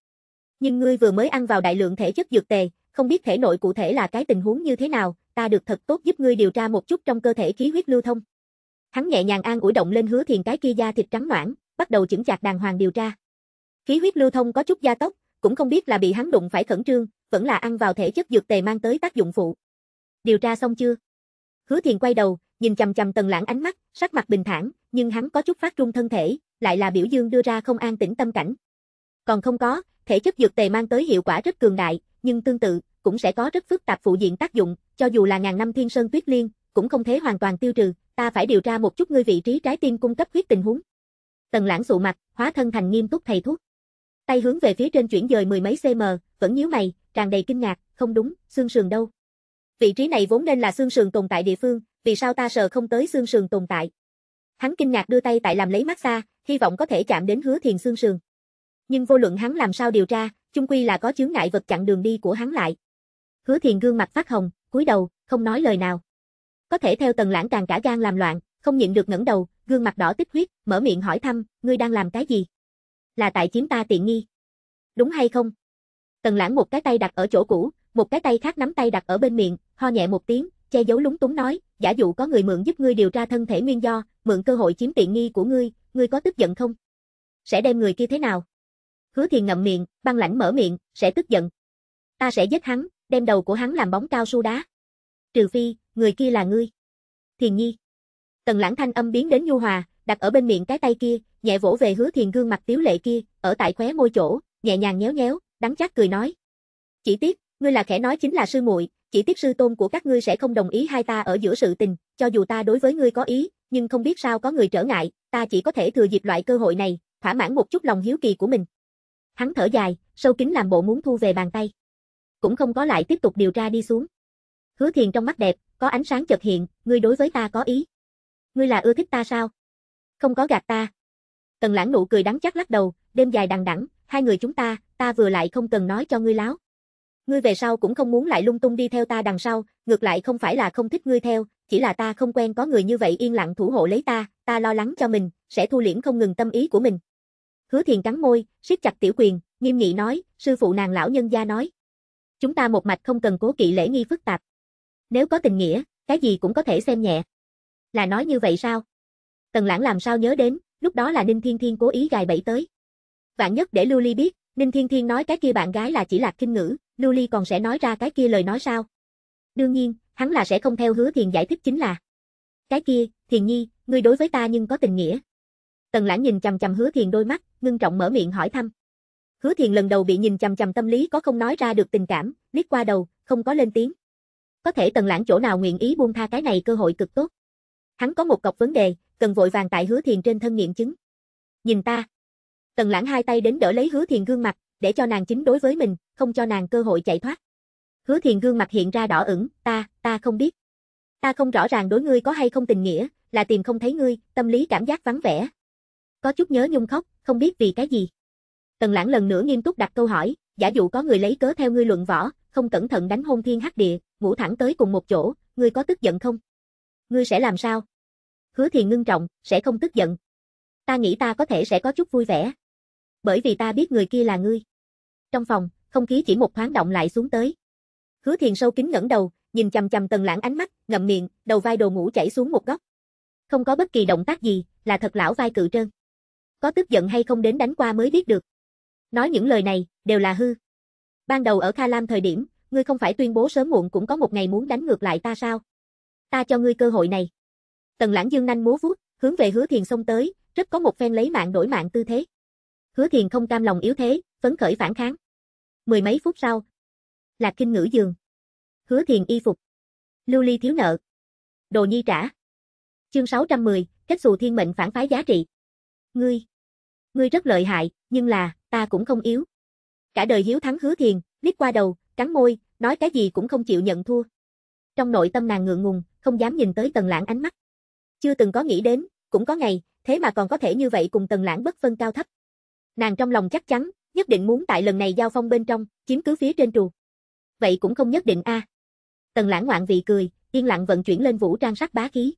S1: Nhưng ngươi vừa mới ăn vào đại lượng thể chất dược tề, không biết thể nội cụ thể là cái tình huống như thế nào, ta được thật tốt giúp ngươi điều tra một chút trong cơ thể khí huyết lưu thông. Hắn nhẹ nhàng an ủi động lên hứa thiền cái kia da thịt trắng noãn, bắt đầu chỉnh chặt đàng hoàng điều tra. Khí huyết lưu thông có chút gia tốc, cũng không biết là bị hắn đụng phải khẩn trương, vẫn là ăn vào thể chất dược tề mang tới tác dụng phụ. Điều tra xong chưa? Hứa Thiền quay đầu, nhìn chằm chằm Tần Lãng ánh mắt, sắc mặt bình thản, nhưng hắn có chút phát run thân thể, lại là biểu dương đưa ra không an tĩnh tâm cảnh. Còn không có, thể chất dược tề mang tới hiệu quả rất cường đại, nhưng tương tự cũng sẽ có rất phức tạp phụ diện tác dụng, cho dù là ngàn năm thiên sơn tuyết liên, cũng không thể hoàn toàn tiêu trừ, ta phải điều tra một chút ngươi vị trí trái tim cung cấp huyết tình huống. Tần Lãng sụ mặt, hóa thân thành nghiêm túc thầy thuốc tay hướng về phía trên chuyển dời mười mấy cm, vẫn nhíu mày, tràn đầy kinh ngạc, không đúng, xương sườn đâu? Vị trí này vốn nên là xương sườn tồn tại địa phương, vì sao ta sợ không tới xương sườn tồn tại? Hắn kinh ngạc đưa tay tại làm lấy mắt xa, hy vọng có thể chạm đến hứa thiền xương sườn. Nhưng vô luận hắn làm sao điều tra, chung quy là có chướng ngại vật chặn đường đi của hắn lại. Hứa thiền gương mặt phát hồng, cúi đầu, không nói lời nào. Có thể theo tần lãng càng cả gan làm loạn, không nhịn được ngẩng đầu, gương mặt đỏ tích huyết, mở miệng hỏi thăm, ngươi đang làm cái gì? là tại chiếm ta tiện nghi. Đúng hay không? Tần lãng một cái tay đặt ở chỗ cũ, một cái tay khác nắm tay đặt ở bên miệng, ho nhẹ một tiếng, che giấu lúng túng nói, giả dụ có người mượn giúp ngươi điều tra thân thể nguyên do, mượn cơ hội chiếm tiện nghi của ngươi, ngươi có tức giận không? Sẽ đem người kia thế nào? Hứa thiền ngậm miệng, băng lãnh mở miệng, sẽ tức giận. Ta sẽ giết hắn, đem đầu của hắn làm bóng cao su đá. Trừ phi, người kia là ngươi. Thiền nhi. Tần lãng thanh âm biến đến nhu hòa, đặt ở bên miệng cái tay kia, nhẹ vỗ về hứa thiền gương mặt tiếu lệ kia, ở tại khóe môi chỗ, nhẹ nhàng nhéo nhéo, đắng chát cười nói. Chỉ tiếc, ngươi là khẽ nói chính là sư muội, chỉ tiếc sư tôn của các ngươi sẽ không đồng ý hai ta ở giữa sự tình, cho dù ta đối với ngươi có ý, nhưng không biết sao có người trở ngại, ta chỉ có thể thừa dịp loại cơ hội này, thỏa mãn một chút lòng hiếu kỳ của mình. Hắn thở dài, sâu kính làm bộ muốn thu về bàn tay. Cũng không có lại tiếp tục điều tra đi xuống. Hứa Thiền trong mắt đẹp, có ánh sáng chợt hiện, ngươi đối với ta có ý. Ngươi là ưa thích ta sao? Không có gạt ta, Tần lãng nụ cười đắng chắc lắc đầu, đêm dài đằng đẵng, hai người chúng ta, ta vừa lại không cần nói cho ngươi láo. Ngươi về sau cũng không muốn lại lung tung đi theo ta đằng sau, ngược lại không phải là không thích ngươi theo, chỉ là ta không quen có người như vậy yên lặng thủ hộ lấy ta, ta lo lắng cho mình, sẽ thu liễm không ngừng tâm ý của mình. Hứa thiền cắn môi, siết chặt tiểu quyền, nghiêm nghị nói, sư phụ nàng lão nhân gia nói. Chúng ta một mạch không cần cố kỵ lễ nghi phức tạp. Nếu có tình nghĩa, cái gì cũng có thể xem nhẹ. Là nói như vậy sao? Tần lãng làm sao nhớ đến, lúc đó là Ninh Thiên Thiên cố ý gài bẫy tới. Vạn nhất để Lưu Ly biết, Ninh Thiên Thiên nói cái kia bạn gái là chỉ lạc kinh ngữ, Lưu Ly còn sẽ nói ra cái kia lời nói sao? Đương nhiên, hắn là sẽ không theo hứa thiền giải thích chính là. Cái kia, thiền nhi, ngươi đối với ta nhưng có tình nghĩa. Tần lãng nhìn chầm chầm hứa thiền đôi mắt, ngưng trọng mở miệng hỏi thăm. Hứa thiền lần đầu bị nhìn chầm chầm tâm lý có không nói ra được tình cảm, liếc qua đầu, không có lên tiếng. Có thể tần lãng chỗ nào nguyện ý buông tha cái này cơ hội cực tốt. Hắn có một cọc vấn đề, cần vội vàng tại hứa thiền trên thân nghiệm chứng. Nhìn ta. Tần lãng hai tay đến đỡ lấy hứa thiền gương mặt, để cho nàng chính đối với mình, không cho nàng cơ hội chạy thoát. Hứa thiền gương mặt hiện ra đỏ ửng, ta, ta không biết. Ta không rõ ràng đối ngươi có hay không tình nghĩa, là tìm không thấy ngươi, tâm lý cảm giác vắng vẻ. Có chút nhớ nhung khóc, không biết vì cái gì. Tần lãng lần nữa nghiêm túc đặt câu hỏi, giả dụ có người lấy cớ theo ngươi luận võ, không cẩn thận đánh hôn thiên hắc địa, ngủ thẳng tới cùng một chỗ, ngươi có tức giận không? Ngươi sẽ làm sao? hứa thì ngưng trọng, sẽ không tức giận. Ta nghĩ ta có thể sẽ có chút vui vẻ. Bởi vì ta biết người kia là ngươi. Trong phòng, không khí chỉ một thoáng động lại xuống tới. Hứa thiền sâu kín ngẩng đầu, nhìn chầm chầm tần lãng ánh mắt, ngậm miệng, đầu vai đồ ngủ chảy xuống một góc. Không có bất kỳ động tác gì, là thật lão vai cự trơn. Có tức giận hay không đến đánh qua mới biết được. Nói những lời này, đều là hư. Ban đầu ở Kha Lam thời điểm, ngươi không phải tuyên bố sớm muộn cũng có một ngày muốn đánh ngược lại ta sao? Ta cho ngươi cơ hội này. Tần Lãng dương nanh múa vuốt, hướng về Hứa Thiền xông tới, rất có một phen lấy mạng đổi mạng tư thế. Hứa Thiền không cam lòng yếu thế, phấn khởi phản kháng. Mười mấy phút sau, Lạc Kinh ngữ giường. Hứa Thiền y phục. Lưu Ly thiếu nợ. Đồ nhi trả. Chương 610, kết xù thiên mệnh phản phái giá trị. Ngươi, ngươi rất lợi hại, nhưng là, ta cũng không yếu. Cả đời hiếu thắng Hứa Thiền, liếc qua đầu, cắn môi, nói cái gì cũng không chịu nhận thua. Trong nội tâm nàng ngượng ngùng, không dám nhìn tới Tần Lãng ánh mắt. Chưa từng có nghĩ đến, cũng có ngày, thế mà còn có thể như vậy cùng Tần Lãng bất phân cao thấp. Nàng trong lòng chắc chắn, nhất định muốn tại lần này giao phong bên trong, chiếm cứ phía trên trù. Vậy cũng không nhất định a. À. Tần Lãng ngoạn vị cười, yên lặng vận chuyển lên vũ trang sắc bá khí.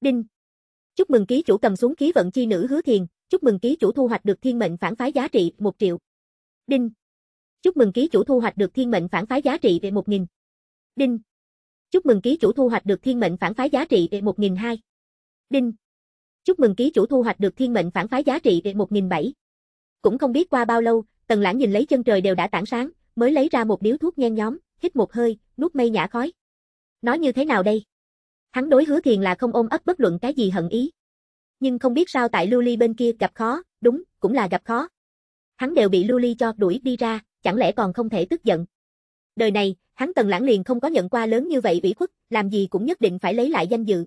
S1: Đinh. Chúc mừng ký chủ cầm xuống ký vận chi nữ Hứa Thiền, chúc mừng ký chủ thu hoạch được thiên mệnh phản phái giá trị 1 triệu. Đinh. Chúc mừng ký chủ thu hoạch được thiên mệnh phản phái giá trị về 1000. Đinh. Chúc mừng ký chủ thu hoạch được thiên mệnh phản phái giá trị về 1002. Đinh. Chúc mừng ký chủ thu hoạch được thiên mệnh phản phái giá trị về 1007. Cũng không biết qua bao lâu, Tần Lãng nhìn lấy chân trời đều đã tảng sáng, mới lấy ra một điếu thuốc nhen nhóm, hít một hơi, nuốt mây nhả khói. Nói như thế nào đây? Hắn đối hứa thiền là không ôm ấp bất luận cái gì hận ý. Nhưng không biết sao tại Lưu Ly bên kia gặp khó, đúng, cũng là gặp khó. Hắn đều bị Lưu Ly cho đuổi đi ra, chẳng lẽ còn không thể tức giận. Đời này, hắn Tần Lãng liền không có nhận qua lớn như vậy ủy khuất, làm gì cũng nhất định phải lấy lại danh dự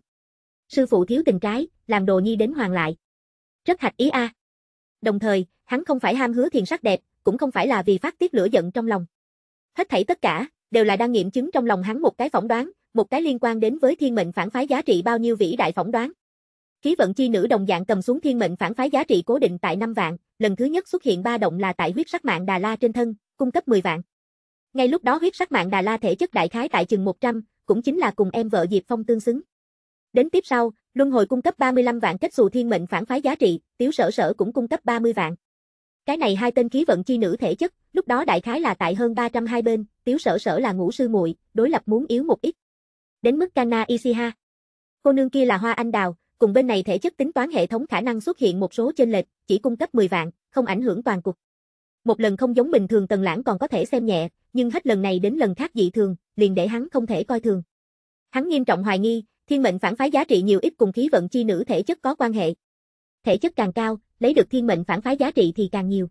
S1: sư phụ thiếu tình cái, làm đồ nhi đến hoàng lại. Rất hạch ý a. À. Đồng thời, hắn không phải ham hứa thiền sắc đẹp, cũng không phải là vì phát tiết lửa giận trong lòng. Hết thảy tất cả, đều là đang nghiệm chứng trong lòng hắn một cái phỏng đoán, một cái liên quan đến với thiên mệnh phản phái giá trị bao nhiêu vĩ đại phỏng đoán. Khí vận chi nữ đồng dạng cầm xuống thiên mệnh phản phái giá trị cố định tại 5 vạn, lần thứ nhất xuất hiện ba động là tại huyết sắc mạng Đà La trên thân, cung cấp 10 vạn. Ngay lúc đó huyết sắc mạng Đà La thể chất đại khái tại chừng 100, cũng chính là cùng em vợ Diệp Phong tương xứng. Đến tiếp sau, Luân hồi cung cấp 35 vạn kết xù thiên mệnh phản phái giá trị, Tiếu Sở Sở cũng cung cấp 30 vạn. Cái này hai tên khí vận chi nữ thể chất, lúc đó đại khái là tại hơn 300 hai bên, Tiếu Sở Sở là ngũ sư muội, đối lập muốn yếu một ít. Đến mức Kana Isiha. Cô nương kia là hoa anh đào, cùng bên này thể chất tính toán hệ thống khả năng xuất hiện một số chênh lệch, chỉ cung cấp 10 vạn, không ảnh hưởng toàn cục. Một lần không giống bình thường Tần Lãng còn có thể xem nhẹ, nhưng hết lần này đến lần khác dị thường, liền để hắn không thể coi thường. Hắn nghiêm trọng hoài nghi, Thiên mệnh phản phái giá trị nhiều ít cùng khí vận chi nữ thể chất có quan hệ. Thể chất càng cao, lấy được thiên mệnh phản phái giá trị thì càng nhiều.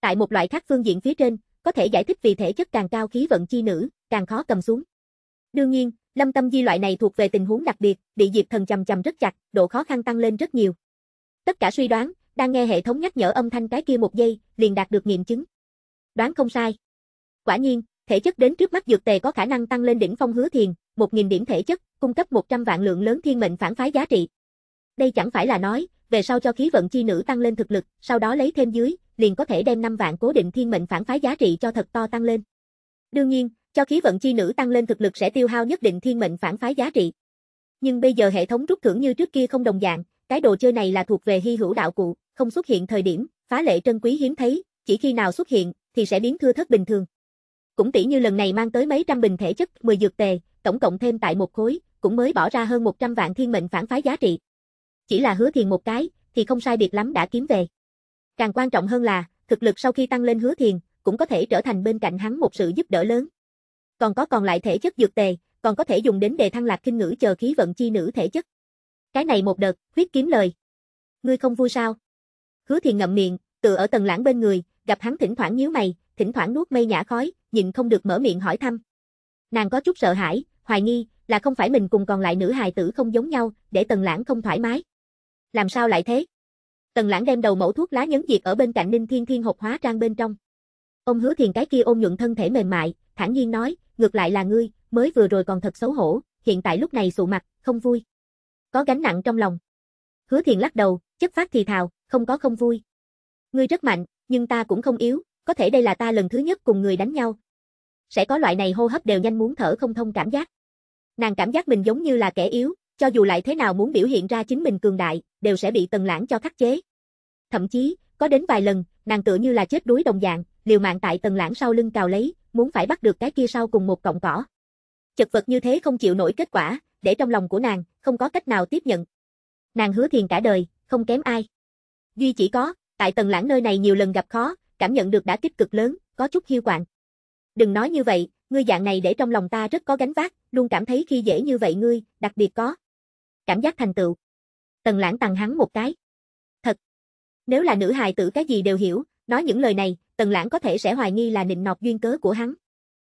S1: Tại một loại khác phương diện phía trên, có thể giải thích vì thể chất càng cao khí vận chi nữ, càng khó cầm xuống. Đương nhiên, Lâm Tâm Di loại này thuộc về tình huống đặc biệt, bị Diệp Thần chầm chầm rất chặt, độ khó khăn tăng lên rất nhiều. Tất cả suy đoán, đang nghe hệ thống nhắc nhở âm thanh cái kia một giây, liền đạt được nghiệm chứng. Đoán không sai. Quả nhiên, thể chất đến trước mắt dược tề có khả năng tăng lên đỉnh phong hứa thiền, 1000 điểm thể chất, cung cấp 100 vạn lượng lớn thiên mệnh phản phái giá trị. Đây chẳng phải là nói, về sau cho khí vận chi nữ tăng lên thực lực, sau đó lấy thêm dưới, liền có thể đem 5 vạn cố định thiên mệnh phản phái giá trị cho thật to tăng lên. Đương nhiên, cho khí vận chi nữ tăng lên thực lực sẽ tiêu hao nhất định thiên mệnh phản phái giá trị. Nhưng bây giờ hệ thống rút thưởng như trước kia không đồng dạng, cái đồ chơi này là thuộc về hy hữu đạo cụ, không xuất hiện thời điểm, phá lệ trân quý hiếm thấy, chỉ khi nào xuất hiện thì sẽ biến thưa thất bình thường. Cũng tỷ như lần này mang tới mấy trăm bình thể chất 10 dược tề, tổng cộng thêm tại một khối, cũng mới bỏ ra hơn 100 vạn thiên mệnh phản phái giá trị. Chỉ là hứa thiền một cái, thì không sai biệt lắm đã kiếm về. Càng quan trọng hơn là, thực lực sau khi tăng lên hứa thiền, cũng có thể trở thành bên cạnh hắn một sự giúp đỡ lớn. Còn có còn lại thể chất dược tề, còn có thể dùng đến đề thăng lạc kinh ngữ chờ khí vận chi nữ thể chất. Cái này một đợt, huyết kiếm lời. Ngươi không vui sao? Hứa thiền ngậm miệng, tựa ở tầng lãng bên người, gặp hắn thỉnh thoảng nhíu mày, thỉnh thoảng nuốt mây nhả khói, nhìn không được mở miệng hỏi thăm. Nàng có chút sợ hãi, hoài nghi, là không phải mình cùng còn lại nữ hài tử không giống nhau, để Tần Lãng không thoải mái. Làm sao lại thế? Tần Lãng đem đầu mẫu thuốc lá nhấn diệt ở bên cạnh Ninh Thiên Thiên hộp hóa trang bên trong. Ông Hứa Thiền cái kia ôm nhuận thân thể mềm mại, thản nhiên nói, ngược lại là ngươi, mới vừa rồi còn thật xấu hổ, hiện tại lúc này sụ mặt, không vui. Có gánh nặng trong lòng. Hứa Thiền lắc đầu, chất phát thì thào, không có không vui. Ngươi rất mạnh, nhưng ta cũng không yếu, có thể đây là ta lần thứ nhất cùng người đánh nhau, sẽ có loại này hô hấp đều nhanh muốn thở không thông cảm giác. Nàng cảm giác mình giống như là kẻ yếu, cho dù lại thế nào muốn biểu hiện ra chính mình cường đại, đều sẽ bị Tần Lãng cho khắc chế. Thậm chí, có đến vài lần, nàng tựa như là chết đuối đồng dạng, liều mạng tại Tần Lãng sau lưng cào lấy, muốn phải bắt được cái kia sau cùng một cọng cỏ. Chật vật như thế không chịu nổi kết quả, để trong lòng của nàng không có cách nào tiếp nhận. Nàng hứa thiền cả đời, không kém ai. Duy chỉ có, tại Tần Lãng nơi này nhiều lần gặp khó, cảm nhận được đã kích cực lớn, có chút hiu quạnh. Đừng nói như vậy, ngươi dạng này để trong lòng ta rất có gánh vác, luôn cảm thấy khi dễ như vậy ngươi, đặc biệt có. Cảm giác thành tựu. Tần lãng tặng hắn một cái. Thật. Nếu là nữ hài tử cái gì đều hiểu, nói những lời này, tần lãng có thể sẽ hoài nghi là nịnh nọt duyên cớ của hắn.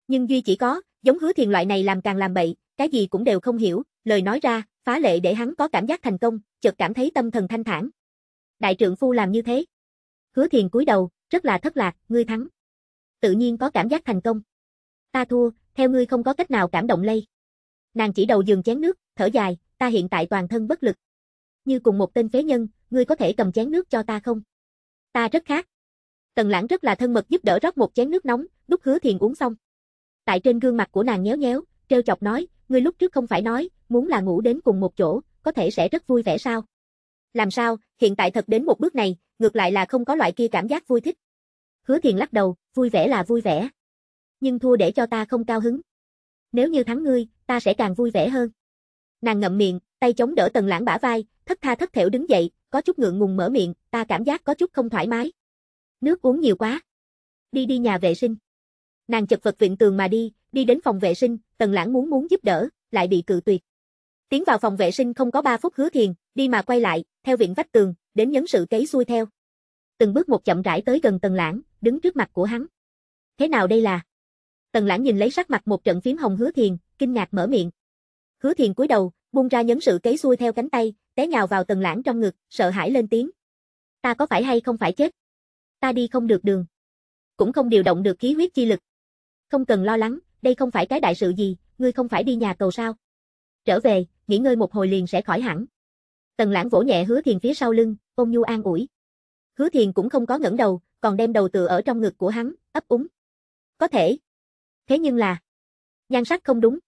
S1: Nhưng duy chỉ có, giống hứa thiền loại này làm càng làm bậy, cái gì cũng đều không hiểu, lời nói ra, phá lệ để hắn có cảm giác thành công, chợt cảm thấy tâm thần thanh thản. Đại trưởng phu làm như thế. Hứa thiền cúi đầu, rất là thất lạc, ngươi thắng tự nhiên có cảm giác thành công. Ta thua, theo ngươi không có cách nào cảm động lây. Nàng chỉ đầu giường chén nước, thở dài, ta hiện tại toàn thân bất lực. Như cùng một tên phế nhân, ngươi có thể cầm chén nước cho ta không? Ta rất khác. Tần lãng rất là thân mật giúp đỡ rót một chén nước nóng, đúc hứa thiền uống xong. Tại trên gương mặt của nàng nhéo nhéo, treo chọc nói, ngươi lúc trước không phải nói, muốn là ngủ đến cùng một chỗ, có thể sẽ rất vui vẻ sao? Làm sao, hiện tại thật đến một bước này, ngược lại là không có loại kia cảm giác vui thích. Hứa Thiền lắc đầu, vui vẻ là vui vẻ. Nhưng thua để cho ta không cao hứng. Nếu như thắng ngươi, ta sẽ càng vui vẻ hơn. Nàng ngậm miệng, tay chống đỡ tần lãng bả vai, thất tha thất thểu đứng dậy, có chút ngượng ngùng mở miệng, ta cảm giác có chút không thoải mái. Nước uống nhiều quá. Đi đi nhà vệ sinh. Nàng chật vật viện tường mà đi, đi đến phòng vệ sinh, tần lãng muốn muốn giúp đỡ, lại bị cự tuyệt. Tiến vào phòng vệ sinh không có 3 phút hứa thiền, đi mà quay lại, theo viện vách tường, đến nhấn sự cấy xuôi theo. Từng bước một chậm rãi tới gần tần lãng, đứng trước mặt của hắn. Thế nào đây là? Tần lãng nhìn lấy sắc mặt một trận phím hồng hứa thiền, kinh ngạc mở miệng. Hứa thiền cúi đầu, buông ra nhấn sự cấy xuôi theo cánh tay, té nhào vào tần lãng trong ngực, sợ hãi lên tiếng. Ta có phải hay không phải chết? Ta đi không được đường. Cũng không điều động được khí huyết chi lực. Không cần lo lắng, đây không phải cái đại sự gì, ngươi không phải đi nhà cầu sao. Trở về, nghỉ ngơi một hồi liền sẽ khỏi hẳn. Tần lãng vỗ nhẹ hứa thiền phía sau lưng, ôm nhu an ủi. Hứa thiền cũng không có ngẩng đầu, còn đem đầu tựa ở trong ngực của hắn, ấp úng. Có thể. Thế nhưng là, nhan sắc không đúng.